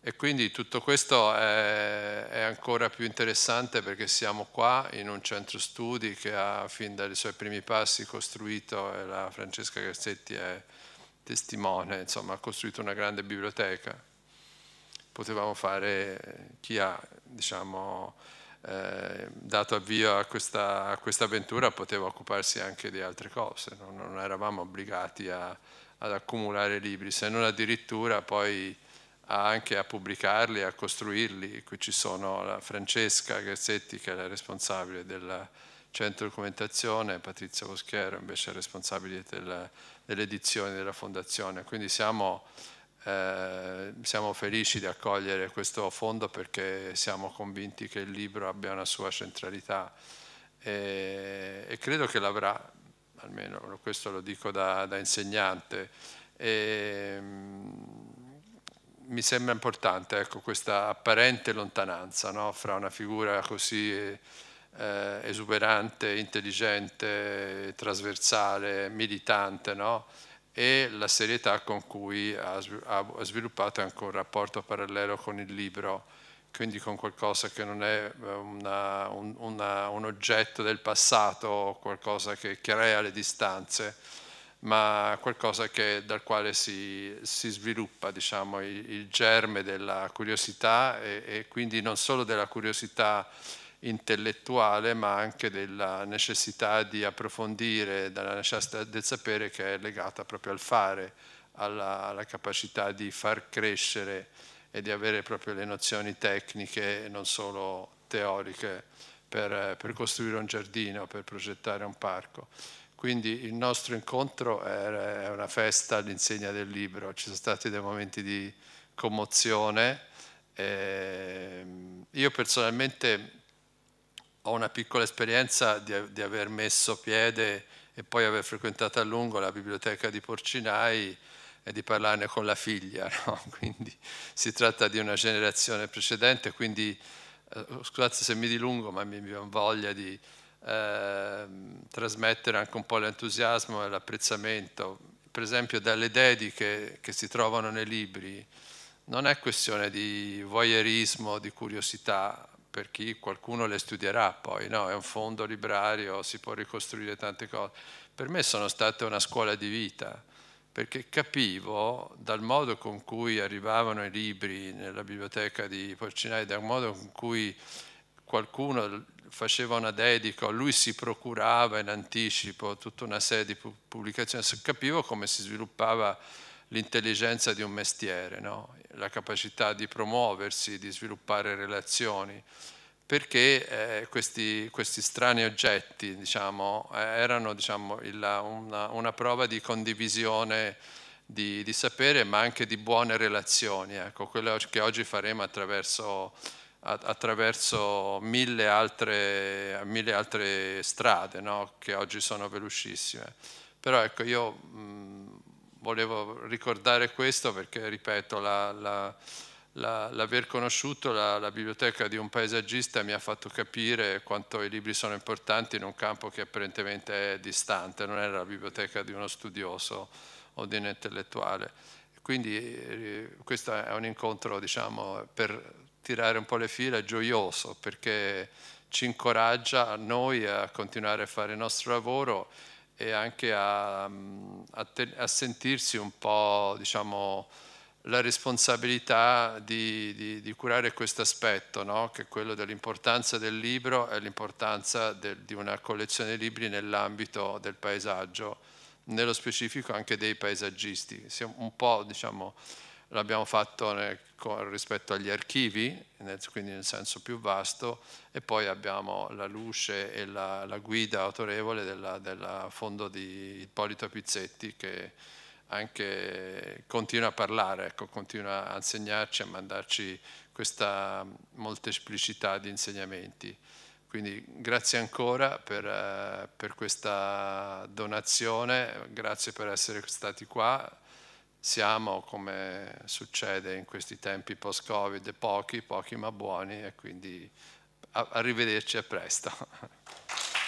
E quindi tutto questo è, è, ancora più interessante perché siamo qua in un centro studi che ha fin dai suoi primi passi costruito, e la Francesca Garzetti è testimone, insomma ha costruito una grande biblioteca. Potevamo fare, chi ha diciamo, eh, dato avvio a questa, a questa, avventura poteva occuparsi anche di altre cose, non, non eravamo obbligati a, ad accumulare libri, se non addirittura poi anche a pubblicarli, a costruirli. Qui ci sono la Francesca Gazzetti che è la responsabile del centro documentazione, Patrizia Boschiero invece è responsabile dell'edizione della fondazione. Quindi siamo, eh, siamo felici di accogliere questo fondo perché siamo convinti che il libro abbia una sua centralità e, e credo che l'avrà, almeno questo lo dico da, da insegnante. E, mi sembra importante ecco, questa apparente lontananza no? fra una figura così eh, esuberante, intelligente, trasversale, militante no? e la serietà con cui ha, sviluppato anche un rapporto parallelo con il libro, quindi con qualcosa che non è eh, una, un, una, un oggetto del passato, qualcosa che crea le distanze ma qualcosa che, dal quale si, si sviluppa diciamo, il, il, germe della curiosità e, e, quindi non solo della curiosità intellettuale ma anche della necessità di approfondire, della necessità del sapere che è legata proprio al fare, alla, alla capacità di far crescere e di avere proprio le nozioni tecniche e non solo teoriche per, per costruire un giardino, per progettare un parco. Quindi il nostro incontro è una festa all'insegna del libro, ci sono stati dei momenti di commozione. Ehm, io personalmente ho una piccola esperienza di, di aver messo piede e poi aver frequentato a lungo la biblioteca di Porcinai e di parlarne con la figlia, no? quindi si tratta di una generazione precedente, quindi eh, scusate se mi dilungo, ma mi viene voglia di, Ehm, trasmettere anche un po' l'entusiasmo e l'apprezzamento, per esempio dalle dediche che si trovano nei libri, non è questione di voyeurismo, di curiosità, per chi qualcuno le studierà poi, no? è un fondo librario, si può ricostruire tante cose. Per me sono state una scuola di vita, perché capivo dal modo con cui arrivavano i libri nella biblioteca di Porcinai, dal modo con cui qualcuno faceva una dedica, lui si procurava in anticipo tutta una serie di pubblicazioni, capivo come si sviluppava l'intelligenza di un mestiere, no? la capacità di promuoversi, di sviluppare relazioni, perché eh, questi, questi, strani oggetti diciamo, eh, erano diciamo, il, una, una, prova di condivisione di, di, sapere, ma anche di buone relazioni, ecco, quello che oggi faremo attraverso attraverso mille altre, mille altre strade no? che oggi sono velocissime. Però ecco, io mh, volevo ricordare questo perché, ripeto, l'aver la, la, conosciuto la, la biblioteca di un paesaggista mi ha fatto capire quanto i libri sono importanti in un campo che apparentemente è distante, non era la biblioteca di uno studioso o di un intellettuale. Quindi eh, questo è un incontro diciamo, per tirare un po' le fila è gioioso perché ci incoraggia a noi a continuare a fare il nostro lavoro e anche a, a, te, a sentirsi un po' diciamo, la responsabilità di, di, di curare questo aspetto, no? che è quello dell'importanza del libro e l'importanza di una collezione di libri nell'ambito del paesaggio, nello specifico anche dei paesaggisti. Siamo un po' diciamo, l'abbiamo fatto nel, rispetto agli archivi, quindi nel senso più vasto, e poi abbiamo la luce e la, la guida autorevole del fondo di Ippolito Pizzetti che anche continua a parlare, ecco, continua a insegnarci, a mandarci questa molteplicità di insegnamenti. Quindi grazie ancora per, eh, per questa donazione, grazie per essere stati qua siamo, come succede in questi tempi post-Covid, pochi, pochi ma buoni e quindi arrivederci e presto.